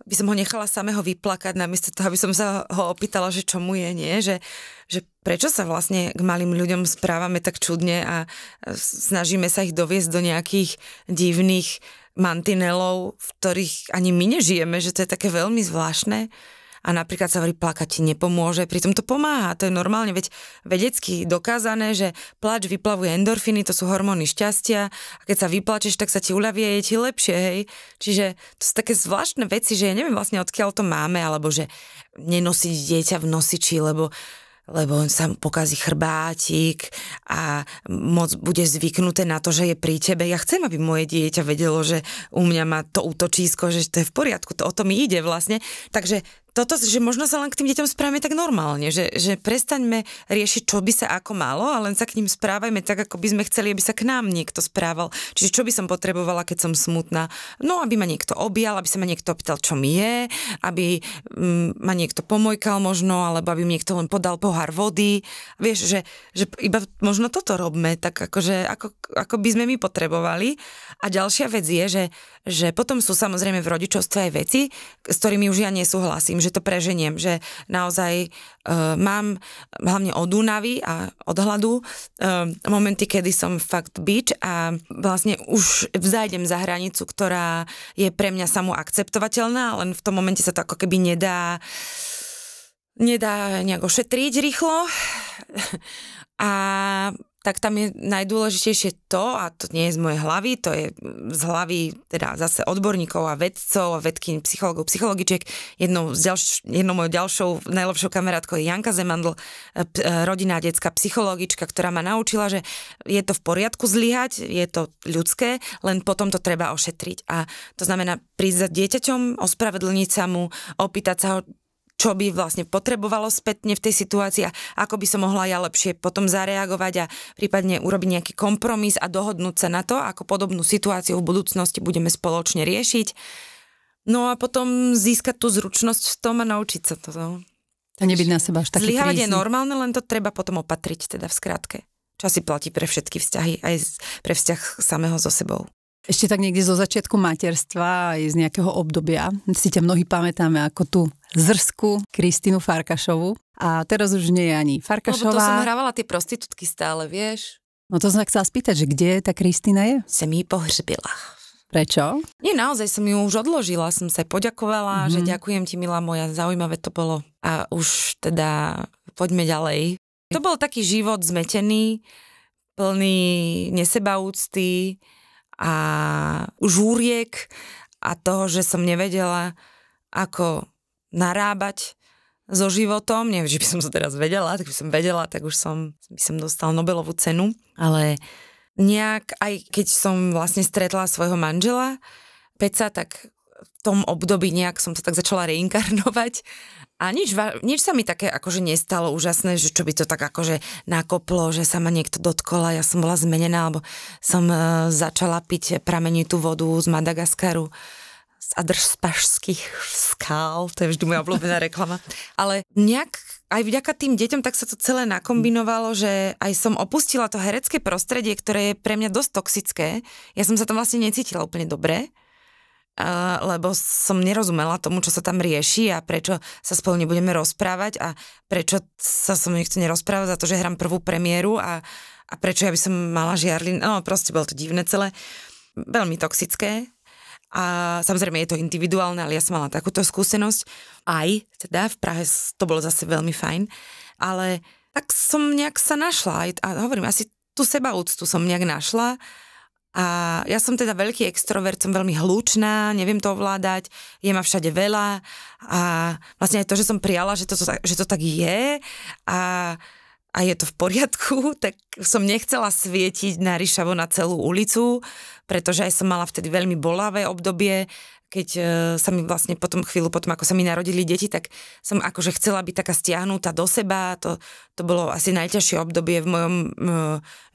by som ho nechala samého vyplakať, namiesto toho, aby som sa ho opýtala, že čo mu je, nie? Že, že prečo sa vlastne k malým ľuďom správame tak čudne a snažíme sa ich doviesť do nejakých divných mantinelov, v ktorých ani my nežijeme, že to je také veľmi zvláštne a napríklad sa hovorí, plakať ti nepomôže, pritom to pomáha, to je normálne, veď vedecky dokázané, že plač vyplavuje endorfiny, to sú hormóny šťastia a keď sa vyplačeš, tak sa ti uľavie je ti lepšie, hej. Čiže to sú také zvláštne veci, že ja neviem vlastne odkiaľ to máme, alebo že nenosiť dieťa v nosiči, lebo lebo on sa pokazí chrbátik a moc bude zvyknuté na to, že je pri tebe. Ja chcem, aby moje dieťa vedelo, že u mňa má to útočísko, že to je v poriadku, to o to mi ide vlastne. Takže toto, že možno sa len k tým deťom správame tak normálne, že, že prestaňme riešiť, čo by sa ako malo a len sa k ním správajme tak, ako by sme chceli, aby sa k nám niekto správal. Čiže čo by som potrebovala, keď som smutná? No, aby ma niekto objal, aby sa ma niekto opýtal, čo mi je, aby mm, ma niekto pomojkal možno, alebo aby mi niekto len podal pohár vody. Vieš, že, že iba možno toto robme, tak akože, ako, ako by sme my potrebovali. A ďalšia vec je, že že potom sú samozrejme v rodičovstve aj veci, s ktorými už ja nesúhlasím, že to preženiem, že naozaj uh, mám hlavne od únavy a od hladu uh, momenty, kedy som fakt bič a vlastne už vzájdem za hranicu, ktorá je pre mňa samú akceptovateľná, len v tom momente sa to ako keby nedá nedá nejako šetriť rýchlo a tak tam je najdôležitejšie to, a to nie je z mojej hlavy, to je z hlavy teda zase odborníkov a vedcov a vedkyň psychologov, psychologičiek. Jednou, z ďalš- jednou mojou ďalšou najlepšou kamarátkou je Janka Zemandl, eh, eh, rodina detská psychologička, ktorá ma naučila, že je to v poriadku zlyhať, je to ľudské, len potom to treba ošetriť. A to znamená prísť za dieťaťom, ospravedlniť sa mu, opýtať sa ho, čo by vlastne potrebovalo spätne v tej situácii a ako by som mohla ja lepšie potom zareagovať a prípadne urobiť nejaký kompromis a dohodnúť sa na to, ako podobnú situáciu v budúcnosti budeme spoločne riešiť. No a potom získať tú zručnosť v tom a naučiť sa to. No. A nebyť na seba až taký Zlyhávať je normálne, len to treba potom opatriť, teda v skratke. Čo asi platí pre všetky vzťahy, aj pre vzťah samého so sebou ešte tak niekde zo začiatku materstva aj z nejakého obdobia. Si ťa mnohí pamätáme ako tú zrsku Kristinu Farkašovu. A teraz už nie je ani Farkašová. Lebo to som hrávala tie prostitútky stále, vieš. No to som chcela spýtať, že kde tá Kristina je? Sem ji pohřbila. Prečo? Nie, naozaj som ju už odložila, som sa poďakovala, mm-hmm. že ďakujem ti, milá moja, zaujímavé to bolo. A už teda poďme ďalej. To bol taký život zmetený, plný nesebaúcty, a žúriek a toho, že som nevedela, ako narábať so životom. Neviem, že by som to teraz vedela, tak by som vedela, tak už som, by som dostal Nobelovú cenu. Ale nejak, aj keď som vlastne stretla svojho manžela, Peca, tak v tom období nejak som to tak začala reinkarnovať a nič, nič sa mi také akože nestalo úžasné, že čo by to tak akože nakoplo, že sa ma niekto dotkol a ja som bola zmenená, alebo som e, začala piť pramenitú vodu z Madagaskaru z Adršpašských skál, to je vždy moja obľúbená reklama. Ale nejak aj vďaka tým deťom tak sa to celé nakombinovalo, že aj som opustila to herecké prostredie, ktoré je pre mňa dosť toxické. Ja som sa tam vlastne necítila úplne dobre lebo som nerozumela tomu, čo sa tam rieši a prečo sa spolu nebudeme rozprávať a prečo sa som nechce nerozprávať za to, že hrám prvú premiéru a, a prečo ja by som mala žiarli, No proste bolo to divné celé. Veľmi toxické. A samozrejme je to individuálne, ale ja som mala takúto skúsenosť. Aj teda v Prahe to bolo zase veľmi fajn. Ale tak som nejak sa našla. A hovorím, asi tú sebaúctu som nejak našla a ja som teda veľký extrovert, som veľmi hlučná, neviem to ovládať, je ma všade veľa a vlastne aj to, že som prijala, že to, že to tak je a, a je to v poriadku, tak som nechcela svietiť na ryšavo na celú ulicu, pretože aj som mala vtedy veľmi bolavé obdobie, keď e, sa mi vlastne potom chvíľu potom, ako sa mi narodili deti, tak som akože chcela byť taká stiahnutá do seba. To, to bolo asi najťažšie obdobie v mojom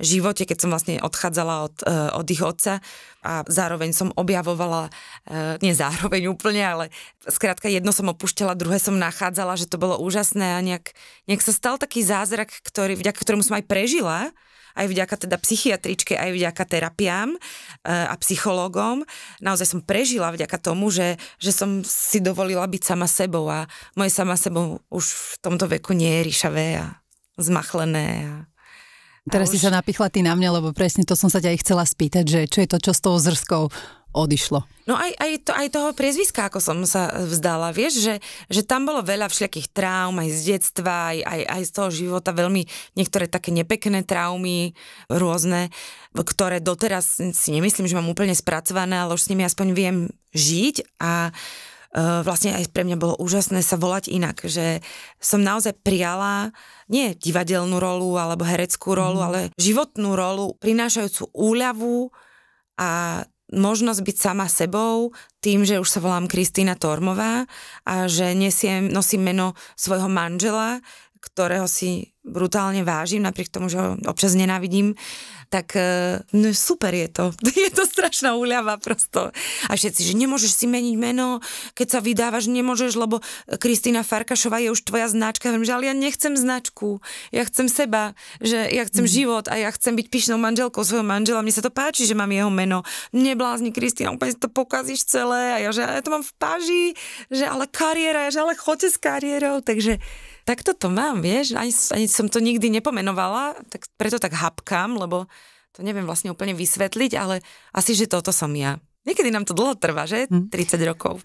živote, keď som vlastne odchádzala od, e, od ich otca a zároveň som objavovala, e, nie zároveň úplne, ale skrátka jedno som opúšťala, druhé som nachádzala, že to bolo úžasné a nejak, nejak sa stal taký zázrak, ktorý, vďaka ktorému som aj prežila, aj vďaka teda psychiatričke, aj vďaka terapiám e, a psychológom. Naozaj som prežila vďaka tomu, že, že som si dovolila byť sama sebou a moje sama sebou už v tomto veku nie je ríšavé a zmachlené a Teraz už... si sa napichla ty na mňa, lebo presne to som sa ťa aj chcela spýtať, že čo je to, čo s tou zrskou odišlo. No aj, aj, to, aj toho priezviska, ako som sa vzdala, vieš, že, že tam bolo veľa všetkých traum, aj z detstva, aj, aj, aj z toho života, veľmi niektoré také nepekné traumy, rôzne, ktoré doteraz si nemyslím, že mám úplne spracované, ale už s nimi aspoň viem žiť a e, vlastne aj pre mňa bolo úžasné sa volať inak, že som naozaj prijala nie divadelnú rolu alebo hereckú rolu, mm. ale životnú rolu, prinášajúcu úľavu a možnosť byť sama sebou tým, že už sa volám Kristýna Tormová a že nesiem, nosím meno svojho manžela ktorého si brutálne vážim, napriek tomu, že ho občas nenávidím, tak e, no super je to. Je to strašná úľava prosto. A všetci, že nemôžeš si meniť meno, keď sa vydávaš, nemôžeš, lebo Kristýna Farkašová je už tvoja značka. Viem, že ale ja nechcem značku, ja chcem seba, že ja chcem mm. život a ja chcem byť pyšnou manželkou svojho manžela. Mne sa to páči, že mám jeho meno. Neblázni Kristýna, úplne si to pokazíš celé a ja, že ja to mám v paži, že ale kariéra, že ale chodte s kariérou. Takže tak toto mám, vieš, ani, ani som to nikdy nepomenovala, tak preto tak hapkám, lebo to neviem vlastne úplne vysvetliť, ale asi, že toto som ja. Niekedy nám to dlho trvá, že? Hm. 30 rokov.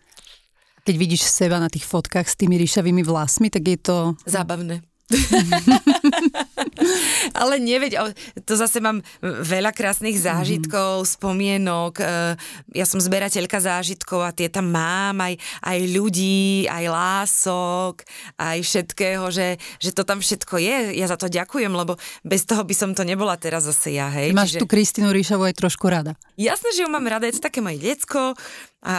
Keď vidíš seba na tých fotkách s tými ríšavými vlasmi, tak je to... Zábavné. Ale neveď, to zase mám veľa krásnych mhm. zážitkov, mm-hmm. spomienok. E, ja som zberateľka zážitkov a tie tam mám aj, aj ľudí, aj lások, aj všetkého, že, že to tam všetko je. Ja za to ďakujem, lebo bez toho by som to nebola teraz zase ja, hej. Máš Čiže... tú Kristínu Ríšovu aj trošku rada. Jasné, že ju mám rada, je to také moje decko, a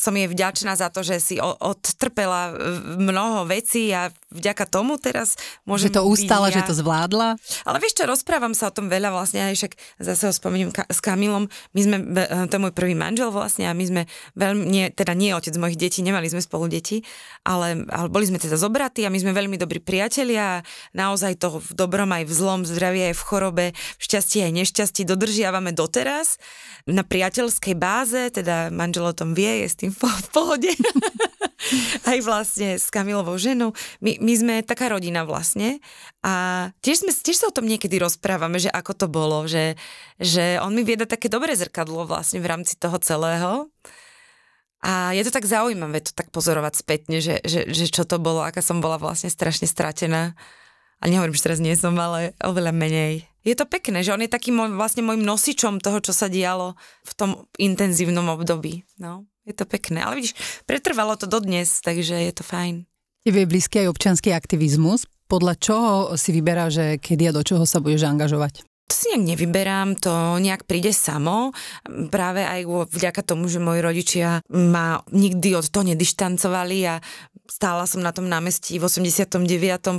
som jej vďačná za to, že si odtrpela e, mnoho vecí a vďaka tomu teraz môžem... Že to ustala, ja... že to zvládla? Ale vieš čo, rozprávam sa o tom veľa vlastne, aj však zase ho spomeniem ka- s Kamilom, my sme, e, to je môj prvý manžel vlastne a my sme veľmi, nie, teda nie otec mojich detí, nemali sme spolu deti, ale, ale boli sme teda zobratí a my sme veľmi dobrí priatelia a naozaj to v dobrom aj v zlom, v zdravie aj v chorobe, v šťastí aj nešťastí dodržiavame doteraz na priateľskej báze, teda manželo tom vie, je s tým v pohode. Aj vlastne s Kamilovou ženou. My, my sme taká rodina vlastne a tiež, sme, tiež sa o tom niekedy rozprávame, že ako to bolo, že, že on mi vieda také dobré zrkadlo vlastne v rámci toho celého. A je to tak zaujímavé to tak pozorovať spätne, že, že, že čo to bolo, aká som bola vlastne strašne stratená. A nehovorím, že teraz nie som, ale oveľa menej je to pekné, že on je takým môj, vlastne môjim nosičom toho, čo sa dialo v tom intenzívnom období. No, je to pekné. Ale vidíš, pretrvalo to dodnes, takže je to fajn. Tebe je blízky aj občanský aktivizmus. Podľa čoho si vyberá, že kedy a do čoho sa budeš angažovať? to si nejak nevyberám, to nejak príde samo. Práve aj vďaka tomu, že moji rodičia ma nikdy od toho nedištancovali a stála som na tom námestí v 89.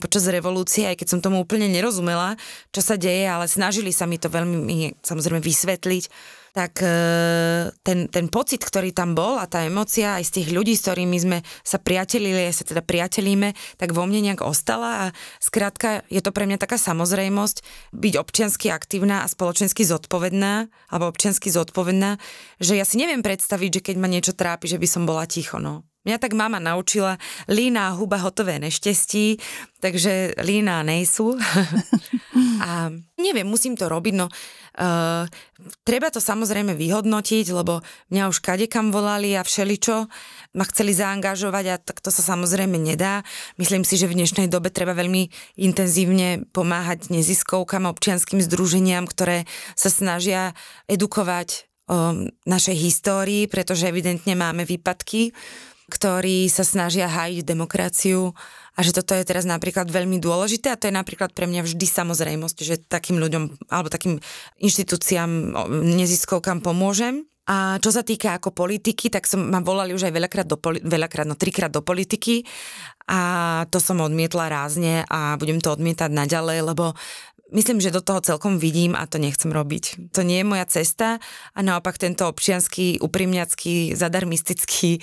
počas revolúcie, aj keď som tomu úplne nerozumela, čo sa deje, ale snažili sa mi to veľmi samozrejme vysvetliť tak e, ten, ten pocit, ktorý tam bol a tá emocia aj z tých ľudí, s ktorými sme sa priatelili, sa teda priatelíme, tak vo mne nejak ostala a skrátka je to pre mňa taká samozrejmosť byť občiansky aktívna a spoločensky zodpovedná alebo občiansky zodpovedná, že ja si neviem predstaviť, že keď ma niečo trápi, že by som bola ticho, no. Mňa tak mama naučila, líná huba hotové nešťastí, takže lína nejsú. a neviem, musím to robiť, no Uh, treba to samozrejme vyhodnotiť, lebo mňa už kadekam volali a všeličo ma chceli zaangažovať a tak to sa samozrejme nedá. Myslím si, že v dnešnej dobe treba veľmi intenzívne pomáhať neziskovkám, občianským združeniam, ktoré sa snažia edukovať o našej histórii, pretože evidentne máme výpadky. Uh, ktorí sa snažia hájiť demokraciu a že toto je teraz napríklad veľmi dôležité a to je napríklad pre mňa vždy samozrejmosť, že takým ľuďom alebo takým inštitúciám, neziskovkám pomôžem. A čo sa týka ako politiky, tak som ma volali už aj veľakrát, do veľakrát no trikrát do politiky a to som odmietla rázne a budem to odmietať naďalej, lebo myslím, že do toho celkom vidím a to nechcem robiť. To nie je moja cesta a naopak tento občianský, uprímňacký, zadarmistický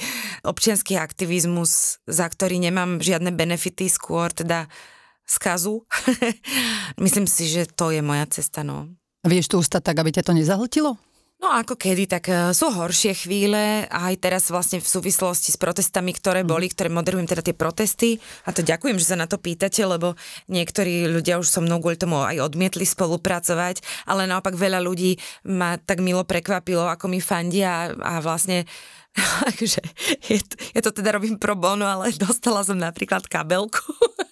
občianský aktivizmus, za ktorý nemám žiadne benefity, skôr teda skazu. myslím si, že to je moja cesta, no. A vieš tu ustať tak, aby ťa to nezahltilo? No ako kedy, tak e, sú horšie chvíle aj teraz vlastne v súvislosti s protestami, ktoré mhm. boli, ktoré moderujem teda tie protesty a to ďakujem, že sa na to pýtate, lebo niektorí ľudia už so mnou kvôli tomu aj odmietli spolupracovať, ale naopak veľa ľudí ma tak milo prekvapilo, ako mi fandia a vlastne Takže je to, ja to teda robím pro bono, ale dostala som napríklad kabelku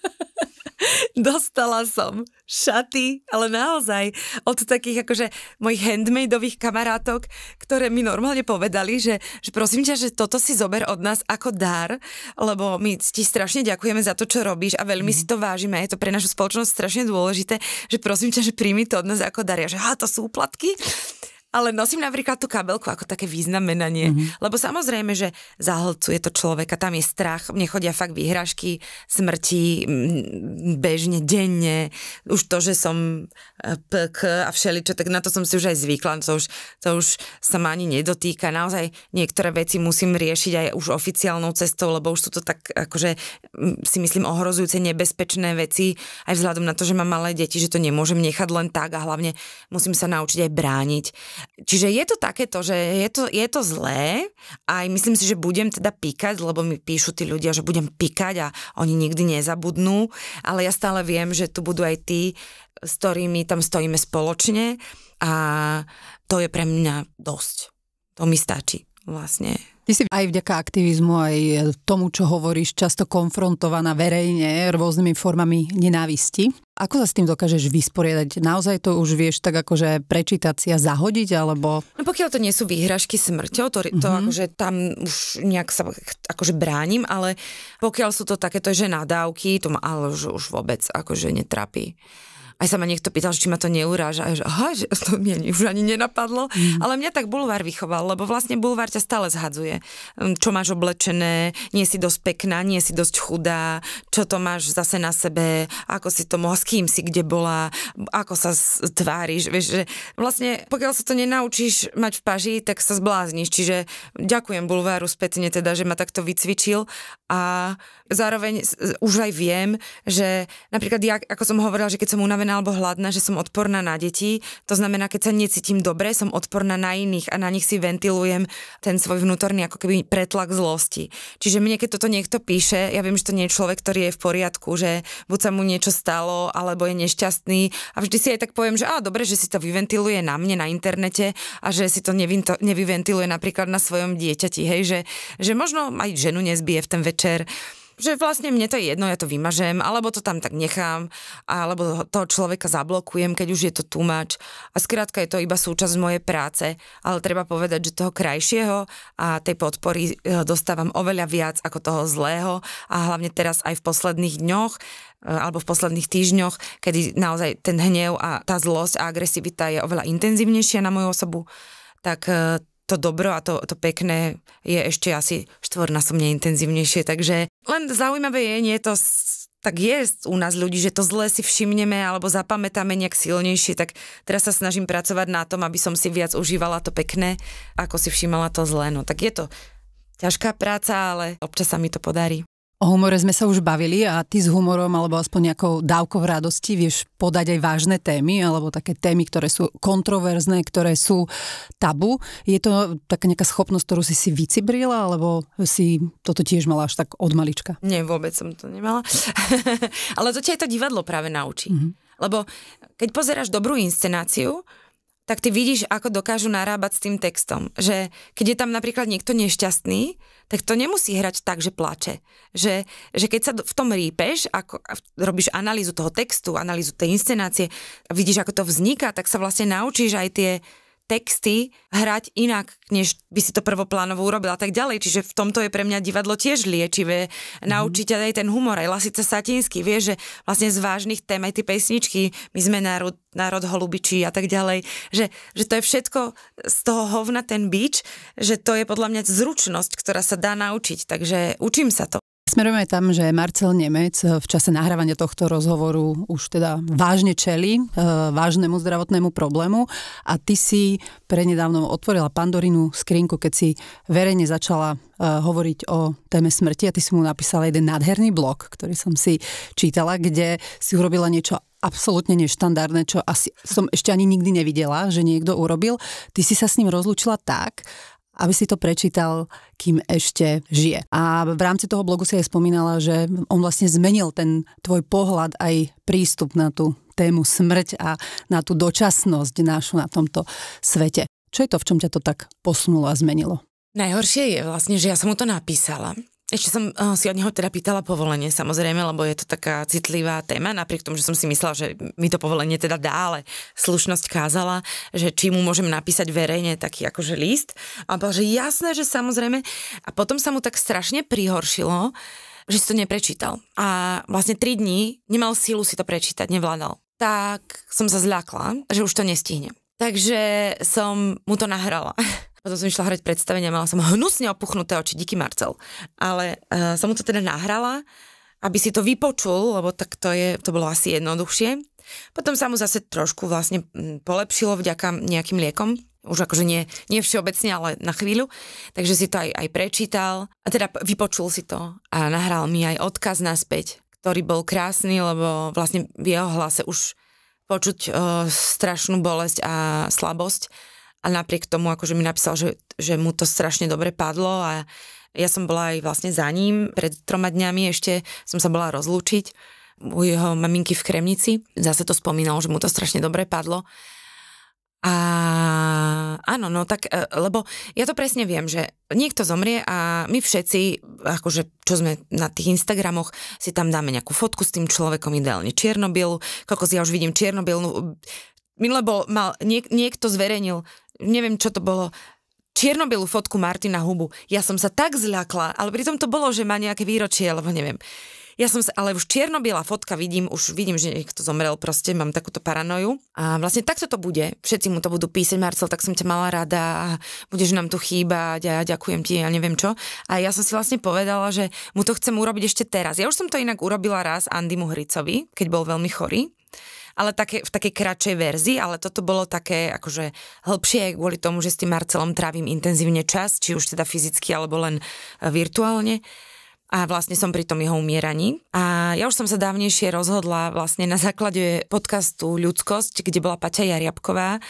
Dostala som šaty, ale naozaj od takých akože mojich handmadeových kamarátok, ktoré mi normálne povedali, že, že prosím ťa, že toto si zober od nás ako dar, lebo my ti strašne ďakujeme za to, čo robíš a veľmi mm. si to vážime. Je to pre našu spoločnosť strašne dôležité, že prosím ťa, že príjmi to od nás ako dar. Ja, že ha, to sú úplatky ale nosím napríklad tú kabelku ako také významenanie. Mm-hmm. Lebo samozrejme, že zahlcuje to človeka, tam je strach, mne chodia fakt výhražky smrti bežne, denne. Už to, že som pk a všeličo, tak na to som si už aj zvykla, to už, to už sa ma ani nedotýka. Naozaj niektoré veci musím riešiť aj už oficiálnou cestou, lebo už sú to tak akože si myslím ohrozujúce nebezpečné veci, aj vzhľadom na to, že mám malé deti, že to nemôžem nechať len tak a hlavne musím sa naučiť aj brániť. Čiže je to takéto, že je to, je to zlé, aj myslím si, že budem teda píkať, lebo mi píšu tí ľudia, že budem píkať a oni nikdy nezabudnú, ale ja stále viem, že tu budú aj tí, s ktorými tam stojíme spoločne a to je pre mňa dosť. To mi stačí vlastne. Ty si aj vďaka aktivizmu, aj tomu, čo hovoríš, často konfrontovaná verejne rôznymi formami nenávisti. Ako sa s tým dokážeš vysporiadať? Naozaj to už vieš tak akože prečítať si a zahodiť, alebo... No pokiaľ to nie sú výhražky smrťou, to, to mm-hmm. akože tam už nejak sa akože bránim, ale pokiaľ sú to takéto, že nadávky, to ma ale už, už vôbec akože netrapí aj sa ma niekto pýtal, či ma to neuráža, a že, aha, že to mne už ani nenapadlo, mm. ale mňa tak bulvár vychoval, lebo vlastne bulvár ťa stále zhadzuje. Hm, čo máš oblečené, nie si dosť pekná, nie si dosť chudá, čo to máš zase na sebe, ako si to mohla, s kým si kde bola, ako sa tváriš, vieš, že vlastne pokiaľ sa to nenaučíš mať v paži, tak sa zblázniš, čiže ďakujem bulváru spätne teda, že ma takto vycvičil a zároveň už aj viem, že napríklad ja, ako som hovorila, že keď som unavená unavená alebo hladná, že som odporná na deti. To znamená, keď sa necítim dobre, som odporná na iných a na nich si ventilujem ten svoj vnútorný ako keby pretlak zlosti. Čiže mne, keď toto niekto píše, ja viem, že to nie je človek, ktorý je v poriadku, že buď sa mu niečo stalo, alebo je nešťastný a vždy si aj tak poviem, že á, dobre, že si to vyventiluje na mne na internete a že si to nevinto, nevyventiluje napríklad na svojom dieťati, hej, že, že možno aj ženu nezbije v ten večer, že vlastne mne to je jedno, ja to vymažem, alebo to tam tak nechám, alebo toho človeka zablokujem, keď už je to tumač. A skrátka je to iba súčasť mojej práce, ale treba povedať, že toho krajšieho a tej podpory e, dostávam oveľa viac ako toho zlého a hlavne teraz aj v posledných dňoch e, alebo v posledných týždňoch, kedy naozaj ten hnev a tá zlosť a agresivita je oveľa intenzívnejšia na moju osobu, tak e, to dobro a to, to pekné je ešte asi štvornásobne intenzívnejšie, takže len zaujímavé je, nie je to tak je u nás ľudí, že to zle si všimneme alebo zapamätáme nejak silnejšie, tak teraz sa snažím pracovať na tom, aby som si viac užívala to pekné, ako si všimala to zlé. No tak je to ťažká práca, ale občas sa mi to podarí. O humore sme sa už bavili a ty s humorom alebo aspoň nejakou dávkou radosti vieš podať aj vážne témy alebo také témy, ktoré sú kontroverzné, ktoré sú tabu. Je to taká nejaká schopnosť, ktorú si si vycibrila alebo si toto tiež mala až tak od malička? Nie, vôbec som to nemala. Ale to ťa aj to divadlo práve naučí. Mm-hmm. Lebo keď pozeráš dobrú inscenáciu, tak ty vidíš, ako dokážu narábať s tým textom. Že keď je tam napríklad niekto nešťastný, tak to nemusí hrať tak, že plače. Že, že keď sa v tom rípeš, ako robíš analýzu toho textu, analýzu tej inscenácie, a vidíš, ako to vzniká, tak sa vlastne naučíš aj tie texty hrať inak, než by si to prvoplánovo urobil a tak ďalej. Čiže v tomto je pre mňa divadlo tiež liečivé. Mm-hmm. aj ten humor, aj Lasica Satinsky, vie, že vlastne z vážnych tém aj tie pesničky, my sme národ, národ holubičí a tak ďalej, že, že to je všetko z toho hovna ten bič, že to je podľa mňa zručnosť, ktorá sa dá naučiť, takže učím sa to. Smerujeme tam, že Marcel Nemec v čase nahrávania tohto rozhovoru už teda vážne čeli e, eh, vážnemu zdravotnému problému a ty si prednedávno otvorila Pandorinu skrinku, keď si verejne začala e, hovoriť o téme smrti a ty si mu napísala jeden nádherný blog, ktorý som si čítala, kde si urobila niečo absolútne neštandardné, čo asi som ešte ani nikdy nevidela, že niekto urobil. Ty si sa s ním rozlúčila tak, aby si to prečítal, kým ešte žije. A v rámci toho blogu si aj spomínala, že on vlastne zmenil ten tvoj pohľad aj prístup na tú tému smrť a na tú dočasnosť nášu na tomto svete. Čo je to, v čom ťa to tak posunulo a zmenilo? Najhoršie je vlastne, že ja som mu to napísala ešte som uh, si od neho teda pýtala povolenie, samozrejme, lebo je to taká citlivá téma, napriek tomu, že som si myslela, že mi to povolenie teda dá, ale slušnosť kázala, že či mu môžem napísať verejne taký akože list. A bol, že jasné, že samozrejme. A potom sa mu tak strašne prihoršilo, že si to neprečítal. A vlastne tri dní nemal sílu si to prečítať, nevládal. Tak som sa zľakla, že už to nestihne. Takže som mu to nahrala. Potom som išla hrať a mala som hnusne opuchnuté oči, díky Marcel. Ale uh, som mu to teda nahrala, aby si to vypočul, lebo tak to, je, to bolo asi jednoduchšie. Potom sa mu zase trošku vlastne mm, polepšilo vďaka nejakým liekom, už akože nie, nie všeobecne, ale na chvíľu, takže si to aj, aj prečítal a teda vypočul si to a nahral mi aj odkaz naspäť, ktorý bol krásny, lebo vlastne v jeho hlase už počuť uh, strašnú bolesť a slabosť a napriek tomu akože mi napísal, že, že mu to strašne dobre padlo a ja som bola aj vlastne za ním. Pred troma dňami ešte som sa bola rozlúčiť u jeho maminky v Kremnici. Zase to spomínal, že mu to strašne dobre padlo. A áno, no tak, e, lebo ja to presne viem, že niekto zomrie a my všetci, akože čo sme na tých Instagramoch, si tam dáme nejakú fotku s tým človekom, ideálne čiernobielu. Kokos, ja už vidím čiernobielu. Minule bol, mal, niek, niekto zverejnil neviem čo to bolo, čiernobilú fotku Martina Hubu. Ja som sa tak zľakla, ale pritom to bolo, že má nejaké výročie, alebo neviem. Ja som sa, ale už čiernobiela fotka vidím, už vidím, že niekto zomrel proste, mám takúto paranoju. A vlastne takto to bude. Všetci mu to budú písať, Marcel, tak som ťa mala rada a budeš nám tu chýbať a ja ďakujem ti a ja neviem čo. A ja som si vlastne povedala, že mu to chcem urobiť ešte teraz. Ja už som to inak urobila raz Andymu Hricovi, keď bol veľmi chorý ale také, v takej kratšej verzii, ale toto bolo také akože hĺbšie kvôli tomu, že s tým Marcelom trávim intenzívne čas, či už teda fyzicky alebo len e, virtuálne a vlastne som pri tom jeho umieraní. A ja už som sa dávnejšie rozhodla vlastne na základe podcastu Ľudskosť, kde bola Paťa Jariabková,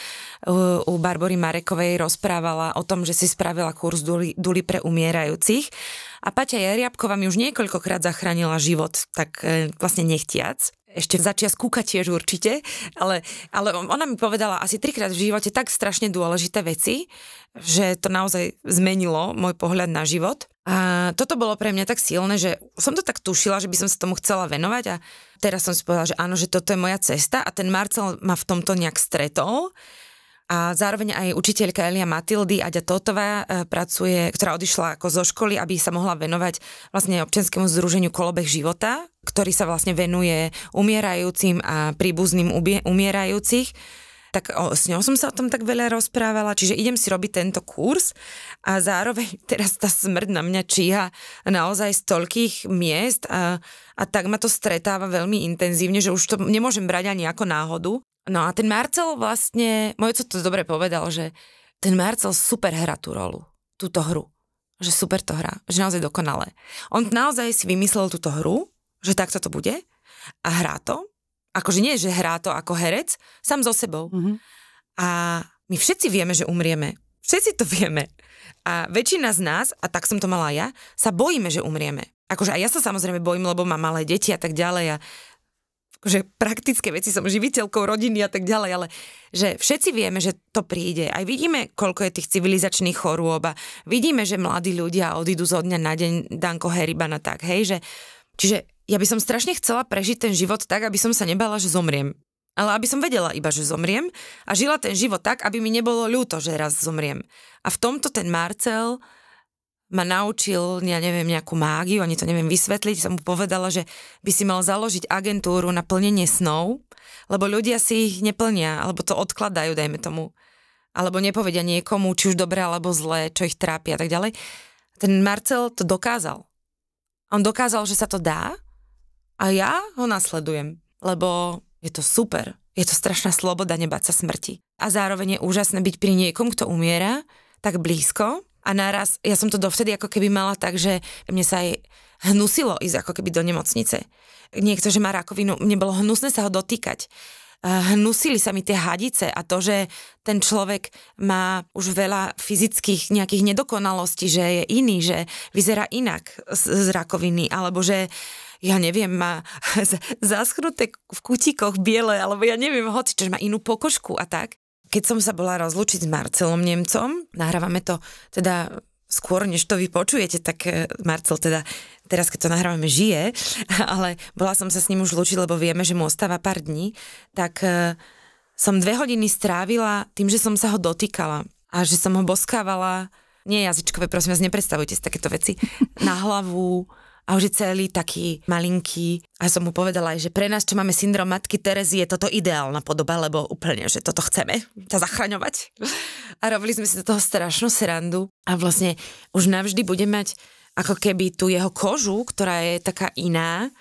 u Barbory Marekovej rozprávala o tom, že si spravila kurz Duli, Duli pre umierajúcich. A Paťa Jariabková mi už niekoľkokrát zachránila život, tak e, vlastne nechtiac ešte začia skúkať tiež určite, ale, ale ona mi povedala asi trikrát v živote tak strašne dôležité veci, že to naozaj zmenilo môj pohľad na život. A toto bolo pre mňa tak silné, že som to tak tušila, že by som sa tomu chcela venovať a teraz som si povedala, že áno, že toto je moja cesta a ten Marcel ma v tomto nejak stretol a zároveň aj učiteľka Elia Matildy, Aďa Totová, e, pracuje, ktorá odišla ako zo školy, aby sa mohla venovať vlastne občianskému združeniu Kolobeh života, ktorý sa vlastne venuje umierajúcim a príbuzným umierajúcich tak o, s ňou som sa o tom tak veľa rozprávala, čiže idem si robiť tento kurz a zároveň teraz tá smrť na mňa číha naozaj z toľkých miest a, a tak ma to stretáva veľmi intenzívne, že už to nemôžem brať ani ako náhodu. No a ten Marcel vlastne, môj co to dobre povedal, že ten Marcel super hrá tú rolu, túto hru. Že super to hrá, že naozaj dokonalé. On naozaj si vymyslel túto hru, že takto to bude a hrá to. Akože nie, že hrá to ako herec, sám so sebou. Mm-hmm. A my všetci vieme, že umrieme. Všetci to vieme. A väčšina z nás, a tak som to mala ja, sa bojíme, že umrieme. Akože aj ja sa samozrejme bojím, lebo mám malé deti a tak ďalej a akože praktické veci, som živiteľkou rodiny a tak ďalej, ale že všetci vieme, že to príde. Aj vidíme, koľko je tých civilizačných chorôb a vidíme, že mladí ľudia odídu zo dňa na deň Danko Heribana tak, hej, že čiže ja by som strašne chcela prežiť ten život tak, aby som sa nebala, že zomriem. Ale aby som vedela iba, že zomriem a žila ten život tak, aby mi nebolo ľúto, že raz zomriem. A v tomto ten Marcel ma naučil, ja neviem, nejakú mágiu, ani to neviem vysvetliť, som mu povedala, že by si mal založiť agentúru na plnenie snov, lebo ľudia si ich neplnia, alebo to odkladajú, dajme tomu, alebo nepovedia niekomu, či už dobré alebo zlé, čo ich trápi a tak ďalej. Ten Marcel to dokázal. On dokázal, že sa to dá a ja ho nasledujem, lebo je to super. Je to strašná sloboda nebáť sa smrti. A zároveň je úžasné byť pri niekom, kto umiera, tak blízko, a naraz, ja som to dovtedy ako keby mala tak, že mne sa aj hnusilo ísť ako keby do nemocnice. Niekto, že má rakovinu, mne bolo hnusné sa ho dotýkať. Hnusili sa mi tie hadice a to, že ten človek má už veľa fyzických nejakých nedokonalostí, že je iný, že vyzerá inak z, z rakoviny, alebo že ja neviem, má zaschnuté v kutikoch biele, alebo ja neviem, hoci, čo má inú pokožku a tak keď som sa bola rozlučiť s Marcelom Nemcom, nahrávame to teda skôr, než to vy počujete, tak e, Marcel teda teraz, keď to nahrávame, žije, ale bola som sa s ním už lučiť, lebo vieme, že mu ostáva pár dní, tak e, som dve hodiny strávila tým, že som sa ho dotýkala a že som ho boskávala, nie jazyčkové, prosím vás, nepredstavujte si takéto veci, na hlavu, a už je celý taký malinký. A som mu povedala aj, že pre nás, čo máme syndrom matky Terezy, je toto ideálna podoba, lebo úplne, že toto chceme, sa zachraňovať. A robili sme si do toho strašnú srandu a vlastne už navždy bude mať ako keby tú jeho kožu, ktorá je taká iná,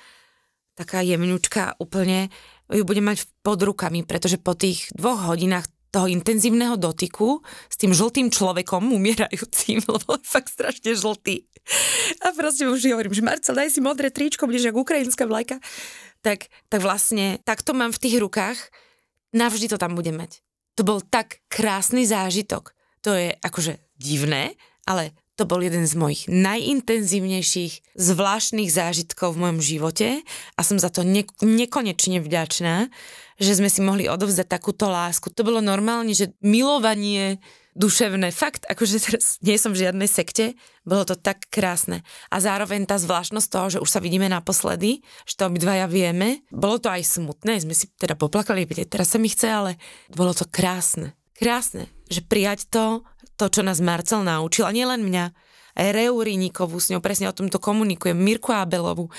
taká jemňučka úplne, ju bude mať pod rukami, pretože po tých dvoch hodinách toho intenzívneho dotyku s tým žltým človekom umierajúcim, lebo je fakt strašne žltý a proste už hovorím, že Marcel, daj si modré tričko budeš ako ukrajinská vlajka. Tak, tak vlastne, tak to mám v tých rukách, navždy to tam budem mať. To bol tak krásny zážitok. To je akože divné, ale to bol jeden z mojich najintenzívnejších, zvláštnych zážitkov v mojom živote a som za to ne- nekonečne vďačná, že sme si mohli odovzdať takúto lásku. To bolo normálne, že milovanie duševné. Fakt, akože teraz nie som v žiadnej sekte, bolo to tak krásne. A zároveň tá zvláštnosť toho, že už sa vidíme naposledy, že to obidvaja vieme, bolo to aj smutné, sme si teda poplakali, teraz sa mi chce, ale bolo to krásne. Krásne, že prijať to, to, čo nás Marcel naučil, a nielen mňa, aj Reuriníkovú, s ňou presne o tomto komunikujem, Mirku Abelovú,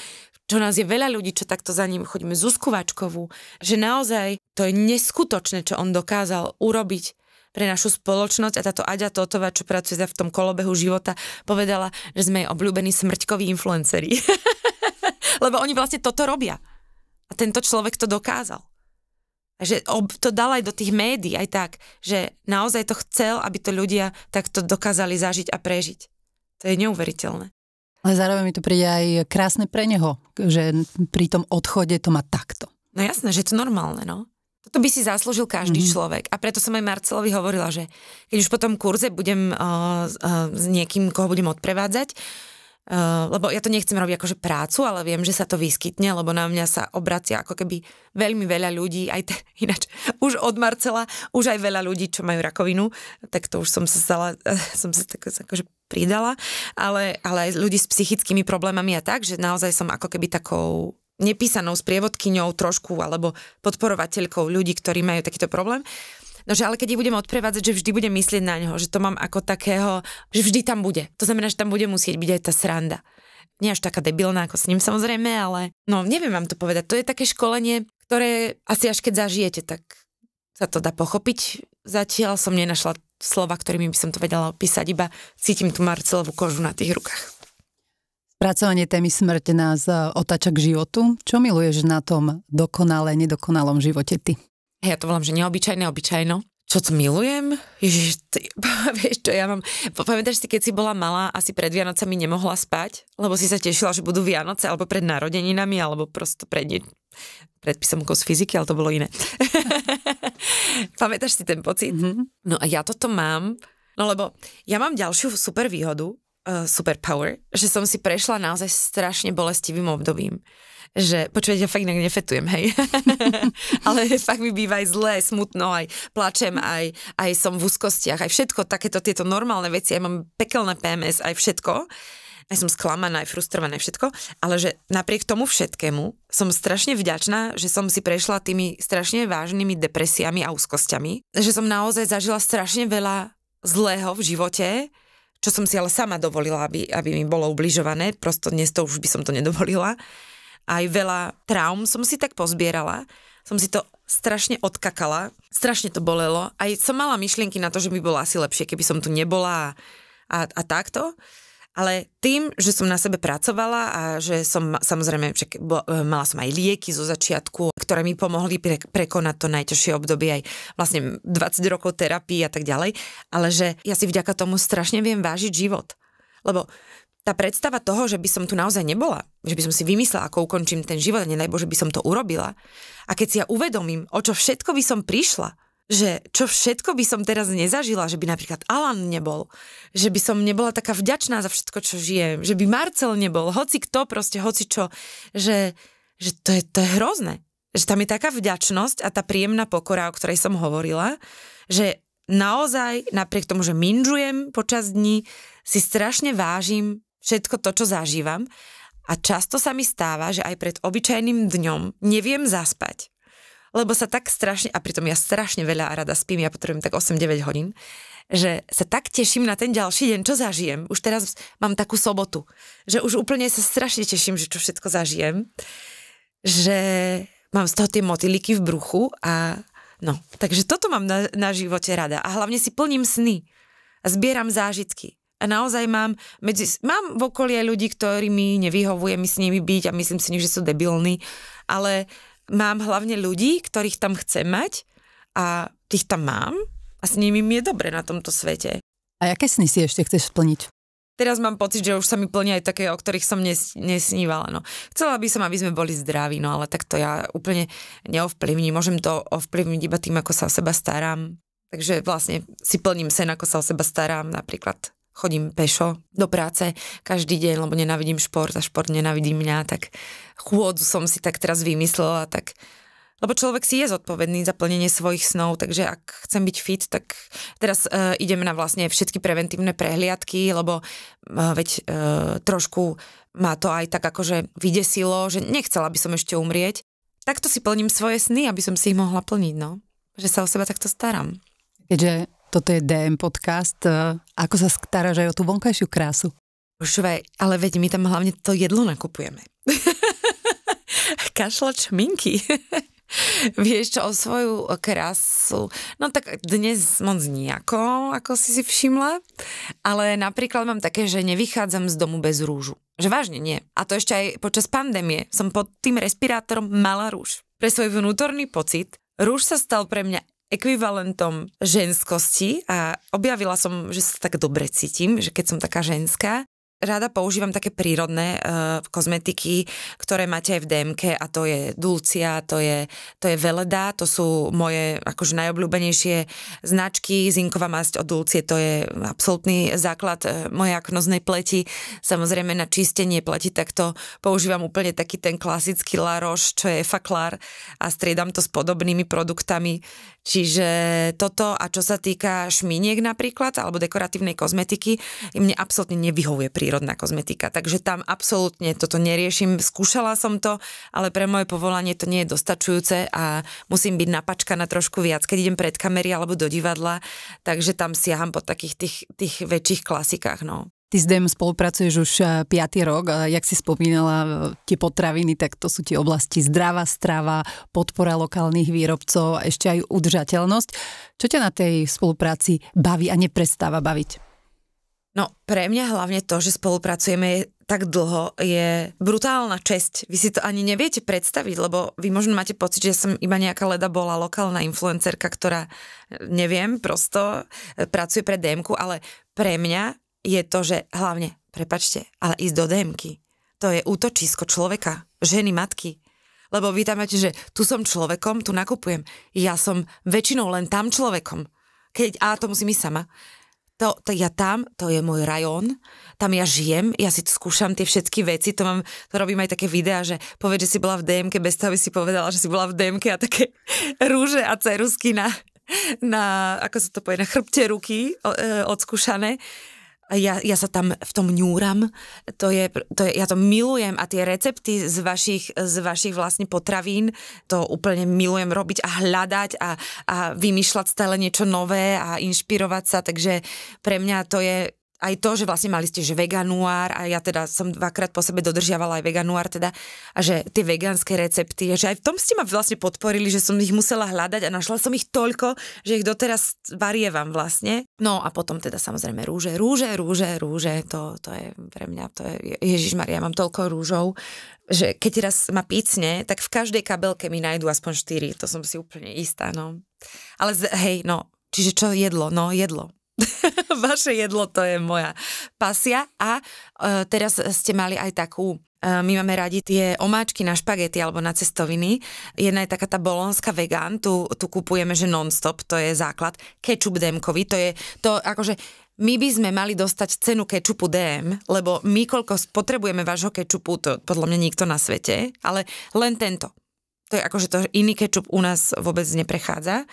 čo nás je veľa ľudí, čo takto za ním chodíme, Zuzku Vačkovú, že naozaj to je neskutočné, čo on dokázal urobiť pre našu spoločnosť a táto Aďa Totová, čo pracuje v tom kolobehu života, povedala, že sme jej obľúbení smrťkoví influenceri. Lebo oni vlastne toto robia. A tento človek to dokázal. Takže to dal aj do tých médií, aj tak, že naozaj to chcel, aby to ľudia takto dokázali zažiť a prežiť. To je neuveriteľné. Ale zároveň mi to príde aj krásne pre neho, že pri tom odchode to má takto. No jasné, že je to normálne, no to by si zaslúžil každý mm-hmm. človek. A preto som aj Marcelovi hovorila, že keď už po tom kurze budem uh, uh, s niekým, koho budem odprevádzať, Uh, lebo ja to nechcem robiť akože prácu, ale viem, že sa to vyskytne, lebo na mňa sa obracia ako keby veľmi veľa ľudí, aj te, ináč už od Marcela, už aj veľa ľudí, čo majú rakovinu, tak to už som sa stala, som sa tak akože pridala, ale, ale aj ľudí s psychickými problémami a tak, že naozaj som ako keby takou nepísanou sprievodkyňou trošku alebo podporovateľkou ľudí, ktorí majú takýto problém. No, že ale keď ich budem odprevádzať, že vždy budem myslieť na ňo, že to mám ako takého, že vždy tam bude. To znamená, že tam bude musieť byť aj tá sranda. Nie až taká debilná ako s ním samozrejme, ale no neviem vám to povedať. To je také školenie, ktoré asi až keď zažijete, tak sa to dá pochopiť. Zatiaľ som nenašla slova, ktorými by som to vedela opísať, iba cítim tú Marcelovú kožu na tých rukách. Pracovanie témy smrť nás e, otáča k životu. Čo miluješ na tom dokonale, nedokonalom živote ty? Ja to volám, že neobyčajné, obyčajno. Čo to milujem? Ježiš, ty, vieš čo, ja mám... Pamätáš si, keď si bola malá, asi pred Vianocami nemohla spať, lebo si sa tešila, že budú Vianoce, alebo pred narodeninami, alebo prosto pred, nie, pred písomkou z fyziky, ale to bolo iné. Pamätáš si ten pocit? Mm-hmm. No a ja toto mám, no lebo ja mám ďalšiu super výhodu, uh, superpower, že som si prešla naozaj strašne bolestivým obdobím. Že, počujete, ja fakt inak nefetujem, hej. Ale fakt mi býva aj zlé, smutno, aj plačem, aj, aj som v úzkostiach, aj všetko takéto tieto normálne veci, aj mám pekelné PMS, aj všetko. Aj som sklamaná, aj frustrovaná, aj všetko. Ale že napriek tomu všetkému som strašne vďačná, že som si prešla tými strašne vážnymi depresiami a úzkosťami. Že som naozaj zažila strašne veľa zlého v živote, čo som si ale sama dovolila, aby, aby mi bolo ubližované, prosto dnes to už by som to nedovolila. Aj veľa traum som si tak pozbierala, som si to strašne odkakala, strašne to bolelo. Aj som mala myšlienky na to, že by bolo asi lepšie, keby som tu nebola a, a takto. Ale tým, že som na sebe pracovala a že som samozrejme, však, mala som aj lieky zo začiatku ktoré mi pomohli pre, prekonať to najťažšie obdobie aj vlastne 20 rokov terapii a tak ďalej, ale že ja si vďaka tomu strašne viem vážiť život. Lebo tá predstava toho, že by som tu naozaj nebola, že by som si vymyslela, ako ukončím ten život a nedaj Bože, by som to urobila. A keď si ja uvedomím, o čo všetko by som prišla, že čo všetko by som teraz nezažila, že by napríklad Alan nebol, že by som nebola taká vďačná za všetko, čo žijem, že by Marcel nebol, hoci kto, proste hoci čo, že, že to, je, to je hrozné že tam je taká vďačnosť a tá príjemná pokora, o ktorej som hovorila, že naozaj, napriek tomu, že minžujem počas dní, si strašne vážim všetko to, čo zažívam a často sa mi stáva, že aj pred obyčajným dňom neviem zaspať, lebo sa tak strašne, a pritom ja strašne veľa a rada spím, ja potrebujem tak 8-9 hodín, že sa tak teším na ten ďalší deň, čo zažijem. Už teraz mám takú sobotu, že už úplne sa strašne teším, že čo všetko zažijem, že mám z toho tie motyliky v bruchu a no, takže toto mám na, na živote rada a hlavne si plním sny a zbieram zážitky. A naozaj mám, medzi, mám v okolí ľudí, ktorí mi nevyhovuje mi s nimi byť a myslím si, že sú debilní, ale mám hlavne ľudí, ktorých tam chcem mať a tých tam mám a s nimi mi je dobre na tomto svete. A aké sny si ešte chceš splniť? teraz mám pocit, že už sa mi plnia aj také, o ktorých som nes, nesnívala. No. Chcela by som, aby sme boli zdraví, no ale tak to ja úplne neovplyvním. Môžem to ovplyvniť iba tým, ako sa o seba starám. Takže vlastne si plním sen, ako sa o seba starám. Napríklad chodím pešo do práce každý deň, lebo nenávidím šport a šport nenávidí mňa, tak chôdzu som si tak teraz vymyslela, tak lebo človek si je zodpovedný za plnenie svojich snov, takže ak chcem byť fit, tak teraz uh, e, idem na vlastne všetky preventívne prehliadky, lebo uh, veď uh, trošku ma to aj tak akože vydesilo, že nechcela by som ešte umrieť. Takto si plním svoje sny, aby som si ich mohla plniť, no. Že sa o seba takto starám. Keďže toto je DM podcast, ako sa staráš aj o tú vonkajšiu krásu? Šve, ale veď my tam hlavne to jedlo nakupujeme. Kašlač minky. vieš čo, o svoju krásu. no tak dnes moc nejako, ako si si všimla, ale napríklad mám také, že nevychádzam z domu bez rúžu. Že vážne nie. A to ešte aj počas pandémie som pod tým respirátorom mala rúž. Pre svoj vnútorný pocit rúž sa stal pre mňa ekvivalentom ženskosti a objavila som, že sa tak dobre cítim, že keď som taká ženská, rada používam také prírodné uh, kozmetiky, ktoré máte aj v DMK a to je Dulcia, to je, to je Veleda, to sú moje akože najobľúbenejšie značky, zinková masť od Dulcie, to je absolútny základ uh, mojej aknoznej pleti. Samozrejme na čistenie pleti takto používam úplne taký ten klasický La Roche, čo je Faklar a striedam to s podobnými produktami. Čiže toto a čo sa týka šminiek napríklad alebo dekoratívnej kozmetiky, mne absolútne nevyhovuje prírodná kozmetika. Takže tam absolútne toto neriešim. Skúšala som to, ale pre moje povolanie to nie je dostačujúce a musím byť napačkaná trošku viac, keď idem pred kamery alebo do divadla. Takže tam siaham po takých tých, tých väčších klasikách. No. Ty s DEM spolupracuješ už 5. Eh, rok a jak si spomínala eh, tie potraviny, tak to sú tie oblasti zdravá strava, podpora lokálnych výrobcov a ešte aj udržateľnosť. Čo ťa na tej spolupráci baví a neprestáva baviť? No pre mňa hlavne to, že spolupracujeme tak dlho je brutálna česť. Vy si to ani neviete predstaviť, lebo vy možno máte pocit, že som iba nejaká leda bola lokálna influencerka, ktorá neviem, prosto eh, pracuje pre dm ale pre mňa je to, že hlavne, prepačte, ale ísť do dm to je útočisko človeka, ženy, matky. Lebo vy tam máte, že tu som človekom, tu nakupujem. Ja som väčšinou len tam človekom. Keď, a to musím ísť sama. To, to ja tam, to je môj rajón, tam ja žijem, ja si skúšam tie všetky veci, to, mám, to robím aj také videá, že povedz, že si bola v DMK, bez toho by si povedala, že si bola v DMK a také rúže a cerusky na, na, ako sa to povie, na chrbte ruky e, odskúšané. Ja, ja sa tam v tom ňúram, to je, to je, ja to milujem a tie recepty z vašich, z vašich vlastne potravín, to úplne milujem robiť a hľadať a, a vymýšľať stále niečo nové a inšpirovať sa, takže pre mňa to je aj to, že vlastne mali ste, že veganuár a ja teda som dvakrát po sebe dodržiavala aj veganuár teda a že tie vegánske recepty, že aj v tom ste ma vlastne podporili, že som ich musela hľadať a našla som ich toľko, že ich doteraz varievam vlastne. No a potom teda samozrejme rúže, rúže, rúže, rúže, to, to je pre mňa, to je, Ježiš Maria, mám toľko rúžov, že keď raz ma pícne, tak v každej kabelke mi nájdu aspoň 4, to som si úplne istá, no. Ale z, hej, no, čiže čo jedlo, no jedlo Vaše jedlo to je moja pasia. A e, teraz ste mali aj takú e, my máme radi tie omáčky na špagety alebo na cestoviny. Jedna je taká tá bolonská vegan, tu, tu kupujeme, že non-stop, to je základ. Kečup demkový, to je to akože my by sme mali dostať cenu kečupu DM, lebo my koľko spotrebujeme vášho kečupu, to podľa mňa nikto na svete, ale len tento. To je akože to, iný kečup u nás vôbec neprechádza.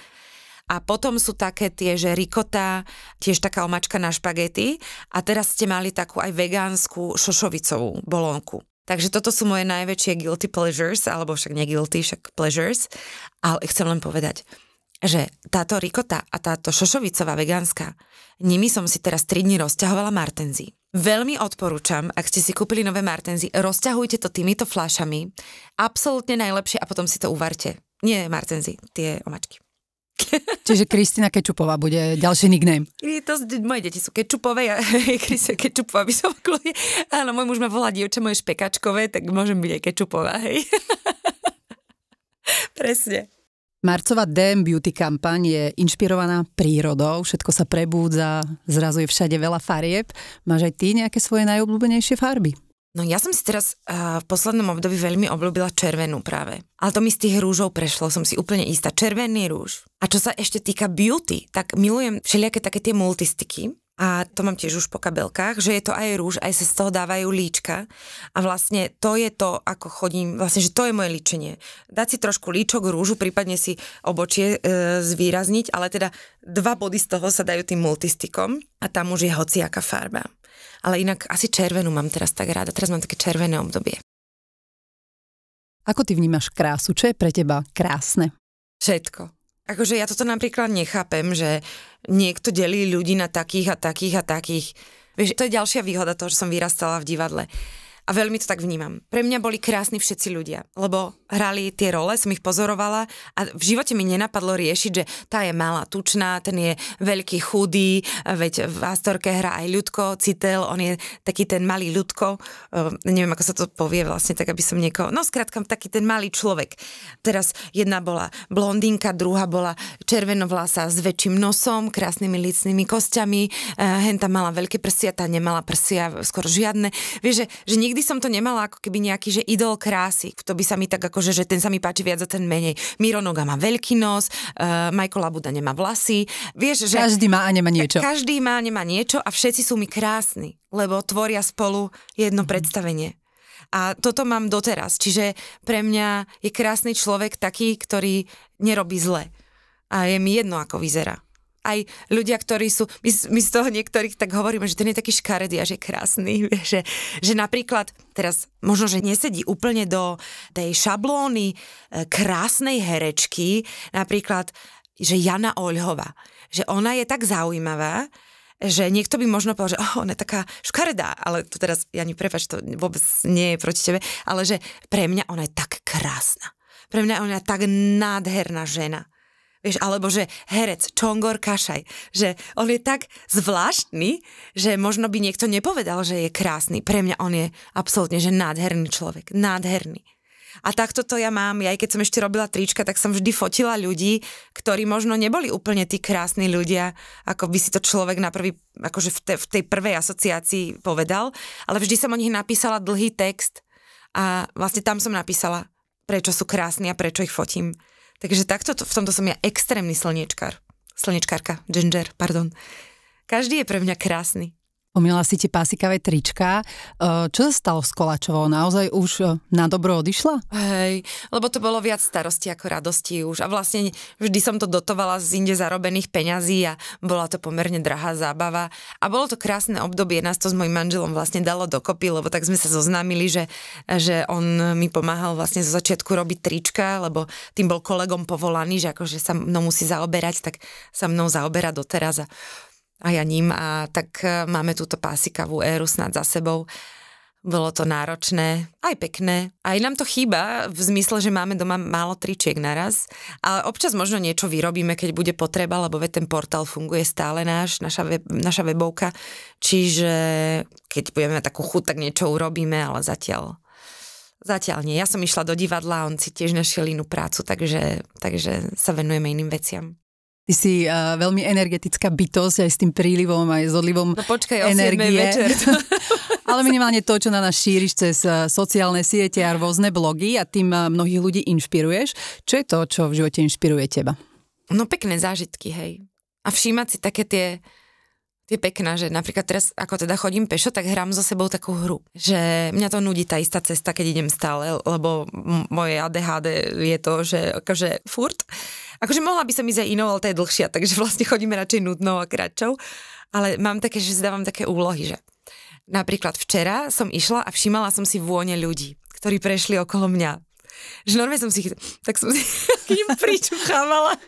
A potom sú také tie, že rikota, tiež taká omačka na špagety. A teraz ste mali takú aj vegánsku šošovicovú bolónku. Takže toto sú moje najväčšie guilty pleasures, alebo však ne guilty, však pleasures. Ale chcem len povedať, že táto rikota a táto šošovicová vegánska, nimi som si teraz 3 dní rozťahovala martenzi. Veľmi odporúčam, ak ste si kúpili nové martenzi, rozťahujte to týmito flášami. Absolútne najlepšie a potom si to uvarte. Nie martenzi, tie omačky. Čiže Kristina Kečupová bude ďalší nickname. To, moje deti sú Kečupové, ja Kristina Kečupová by som kľudne. Áno, môj muž ma volá dievča moje špekačkové, tak môžem byť aj Kečupová, hej. Presne. Marcová DM Beauty kampaň je inšpirovaná prírodou, všetko sa prebúdza, zrazu je všade veľa farieb. Máš aj ty nejaké svoje najobľúbenejšie farby? No ja som si teraz uh, v poslednom období veľmi obľúbila červenú práve. Ale to mi z tých rúžov prešlo, som si úplne istá. Červený rúž. A čo sa ešte týka beauty, tak milujem všelijaké také tie multistiky. A to mám tiež už po kabelkách, že je to aj rúž, aj sa z toho dávajú líčka. A vlastne to je to, ako chodím, vlastne, že to je moje líčenie. Dať si trošku líčok, rúžu, prípadne si obočie e, zvýrazniť, ale teda dva body z toho sa dajú tým multistikom a tam už je hociaká farba ale inak asi červenú mám teraz tak rada. Teraz mám také červené obdobie. Ako ty vnímaš krásu? Čo je pre teba krásne? Všetko. Akože ja toto napríklad nechápem, že niekto delí ľudí na takých a takých a takých. Vieš, to je ďalšia výhoda toho, že som vyrastala v divadle a veľmi to tak vnímam. Pre mňa boli krásni všetci ľudia, lebo hrali tie role, som ich pozorovala a v živote mi nenapadlo riešiť, že tá je malá, tučná, ten je veľký, chudý, veď v Astorke hrá aj ľudko, Citel, on je taký ten malý ľudko, ehm, neviem, ako sa to povie vlastne, tak aby som niekoho, no skrátka taký ten malý človek. Teraz jedna bola blondinka, druhá bola červenovlása s väčším nosom, krásnymi lícnymi kostiami, ehm, henta mala veľké prsia, tá nemala prsia, skoro žiadne. Vieš, že, že nikdy som to nemala ako keby nejaký, že idol krásy. Kto by sa mi tak akože, že ten sa mi páči viac a ten menej. Miro Noga má veľký nos, uh, Michael Labuda nemá vlasy. Vieš, že... Každý má a nemá niečo. Každý má a nemá niečo a všetci sú mi krásni, lebo tvoria spolu jedno mm. predstavenie. A toto mám doteraz. Čiže pre mňa je krásny človek taký, ktorý nerobí zle. A je mi jedno, ako vyzerá aj ľudia, ktorí sú, my, my z toho niektorých tak hovoríme, že ten je taký škaredý a že je krásny, že, že napríklad teraz možno, že nesedí úplne do tej šablóny e, krásnej herečky, napríklad, že Jana Oľhova, že ona je tak zaujímavá, že niekto by možno povedal, že oh, ona je taká škaredá, ale to teraz, ja ani prepač, to vôbec nie je proti tebe, ale že pre mňa ona je tak krásna. Pre mňa ona je tak nádherná žena. Vieš, alebo že herec Čongor Kašaj, že on je tak zvláštny, že možno by niekto nepovedal, že je krásny. Pre mňa on je absolútne, že nádherný človek. Nádherný. A takto to ja mám, ja aj keď som ešte robila trička, tak som vždy fotila ľudí, ktorí možno neboli úplne tí krásni ľudia, ako by si to človek na prvý, akože v, te, v tej prvej asociácii povedal, ale vždy som o nich napísala dlhý text a vlastne tam som napísala, prečo sú krásni a prečo ich fotím. Takže takto, v tomto som ja extrémny slniečkár. Slniečkárka ginger, pardon. Každý je pre mňa krásny. Pomila si tie pásikavé trička. E, čo sa stalo s Kolačovou? Naozaj už e, na dobro odišla? Hej, lebo to bolo viac starosti ako radosti už. A vlastne vždy som to dotovala z inde zarobených peňazí a bola to pomerne drahá zábava. A bolo to krásne obdobie, nás to s mojim manželom vlastne dalo dokopy, lebo tak sme sa zoznámili, že, že on mi pomáhal vlastne zo začiatku robiť trička, lebo tým bol kolegom povolaný, že akože sa mnou musí zaoberať, tak sa mnou zaoberá doteraz. A a ja ním a tak e, máme túto pásikavú éru snad za sebou. Bolo to náročné, aj pekné. Aj nám to chýba v zmysle, že máme doma málo tričiek naraz. Ale občas možno niečo vyrobíme, keď bude potreba, lebo ve, ten portál funguje stále náš, naša, web, naša webovka. Čiže keď budeme mať takú chuť, tak niečo urobíme, ale zatiaľ Zatiaľ nie. Ja som išla do divadla, on si tiež našiel inú prácu, takže, takže sa venujeme iným veciam. Ty si uh, veľmi energetická bytosť aj s tým prílivom, aj s odlivom no počkaj, energie. Večer. Ale minimálne to, čo na nás šíriš cez eh, sociálne siete a rôzne blogy a tým eh, mnohých ľudí inšpiruješ. Čo je to, čo v živote inšpiruje teba? No pekné zážitky, hej. A všímať si také tie je pekná, že napríklad teraz, ako teda chodím pešo, tak hrám so sebou takú hru, že mňa to nudí tá istá cesta, keď idem stále, lebo moje ADHD je to, že akože furt. Akože mohla by som ísť aj inou, ale tá je dlhšia, takže vlastne chodíme radšej nudnou a kratšou. Ale mám také, že zdávam také úlohy, že napríklad včera som išla a všimala som si vône ľudí, ktorí prešli okolo mňa. Že normálne som si, tak som si pričuchávala.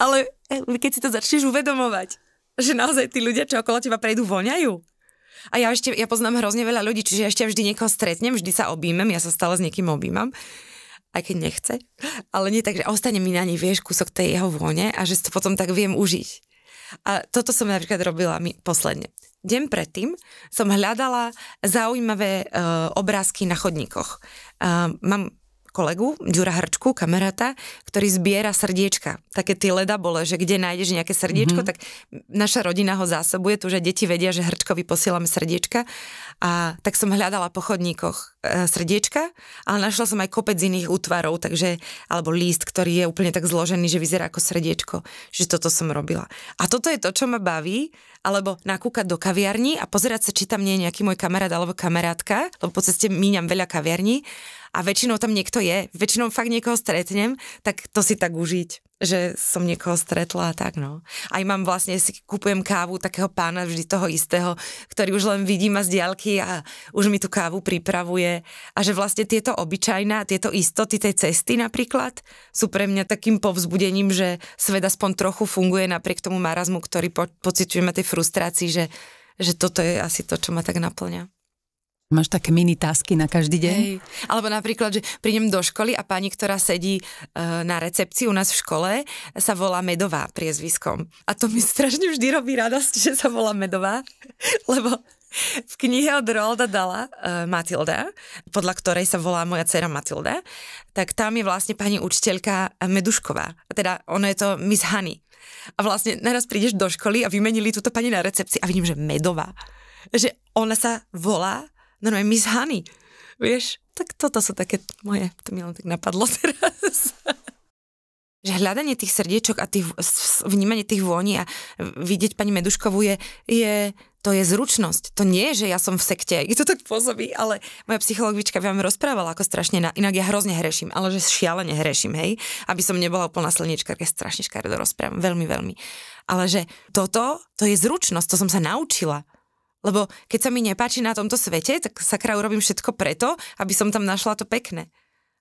Ale eh, keď si to začneš uvedomovať, že naozaj tí ľudia, čo okolo teba prejdú, voňajú? A ja ešte, ja poznám hrozne veľa ľudí, čiže ja ešte vždy niekoho stretnem, vždy sa objímem, ja sa stále s niekým objímam aj keď nechce, ale nie tak, že ostane mi na nej, vieš, kúsok tej jeho vône a že si to potom tak viem užiť. A toto som napríklad robila mi posledne. Deň predtým som hľadala zaujímavé uh, obrázky na chodníkoch. Uh, mám kolegu, Ďura Hrčku, kamaráta, ktorý zbiera srdiečka. Také tie ledabole, že kde nájdeš nejaké srdiečko, mm-hmm. tak naša rodina ho zásobuje, tu že deti vedia, že Hrčkovi posielame srdiečka. A tak som hľadala po chodníkoch e, srdiečka, ale našla som aj kopec iných útvarov, takže, alebo líst, ktorý je úplne tak zložený, že vyzerá ako srdiečko. Že toto som robila. A toto je to, čo ma baví, alebo nakúkať do kaviarní a pozerať sa, či tam nie je nejaký môj kamarát alebo kamarátka, lebo po ceste míňam veľa kaviarní a väčšinou tam niekto je, väčšinou fakt niekoho stretnem, tak to si tak užiť, že som niekoho stretla a tak no. Aj mám vlastne, si kúpujem kávu takého pána vždy toho istého, ktorý už len vidím ma z diálky a už mi tú kávu pripravuje a že vlastne tieto obyčajná, tieto istoty tej cesty napríklad sú pre mňa takým povzbudením, že svet aspoň trochu funguje napriek tomu marazmu, ktorý po, pociťujeme tej frustrácii, že že toto je asi to, čo ma tak naplňa. Máš také mini tasky na každý deň? Hej. Alebo napríklad, že prídem do školy a pani, ktorá sedí e, na recepcii u nás v škole, sa volá Medová priezviskom. A to mi strašne vždy robí radosť, že sa volá Medová, lebo v knihe od Rolda Dala uh, Matilda, podľa ktorej sa volá moja dcera Matilda, tak tam je vlastne pani učiteľka Medušková. Teda ono je to Miss Honey. A vlastne naraz prídeš do školy a vymenili túto pani na recepcii a vidím, že Medová. Že ona sa volá normálne no, Miss Honey, vieš. Tak toto sú také moje, to mi len tak napadlo teraz. že hľadanie tých srdiečok a tých, vnímanie tých vôni a vidieť pani Meduškovú je, je, to je zručnosť. To nie je, že ja som v sekte, je to tak pôsobí, ale moja psychologička vám rozprávala, ako strašne, na, inak ja hrozne hreším, ale že šialene hreším, hej, aby som nebola úplná slnečka, keď strašne škaredo rozprávam, veľmi, veľmi. Ale že toto, to je zručnosť, to som sa naučila lebo keď sa mi nepáči na tomto svete, tak sakra urobím všetko preto, aby som tam našla to pekné.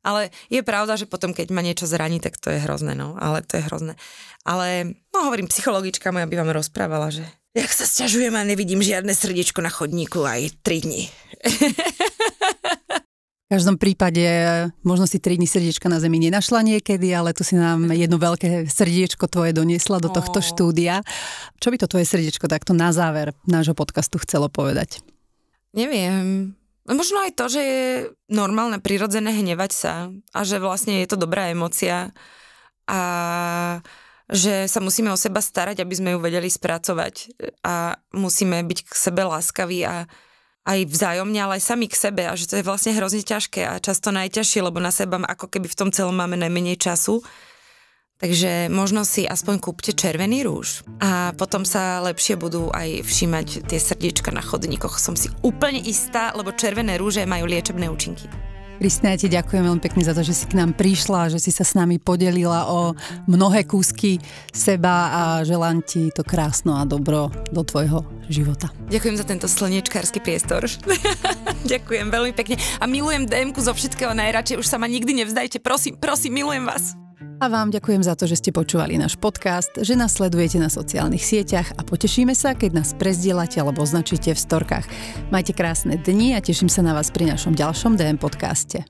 Ale je pravda, že potom, keď ma niečo zraní, tak to je hrozné, no. Ale to je hrozné. Ale, no hovorím, psychologička moja by vám rozprávala, že jak sa sťažujem a nevidím žiadne srdiečko na chodníku aj tri dni. každom prípade možno si 3 dní srdiečka na zemi nenašla niekedy, ale tu si nám jedno veľké srdiečko tvoje doniesla do tohto oh. štúdia. Čo by to tvoje srdiečko takto na záver nášho podcastu chcelo povedať? Neviem. No možno aj to, že je normálne, prirodzené hnevať sa a že vlastne je to dobrá emocia a že sa musíme o seba starať, aby sme ju vedeli spracovať a musíme byť k sebe láskaví a aj vzájomne, ale aj sami k sebe a že to je vlastne hrozne ťažké a často najťažšie, lebo na seba ako keby v tom celom máme najmenej času. Takže možno si aspoň kúpte červený rúž a potom sa lepšie budú aj všímať tie srdiečka na chodníkoch. Som si úplne istá, lebo červené rúže majú liečebné účinky. Kristina, ja ti ďakujem veľmi pekne za to, že si k nám prišla, že si sa s nami podelila o mnohé kúsky seba a želám ti to krásno a dobro do tvojho života. Ďakujem za tento slniečkársky priestor. ďakujem veľmi pekne a milujem dm zo všetkého najradšej, už sa ma nikdy nevzdajte, prosím, prosím, milujem vás. A vám ďakujem za to, že ste počúvali náš podcast, že nás sledujete na sociálnych sieťach a potešíme sa, keď nás prezdielate alebo označíte v storkách. Majte krásne dni a teším sa na vás pri našom ďalšom DM podcaste.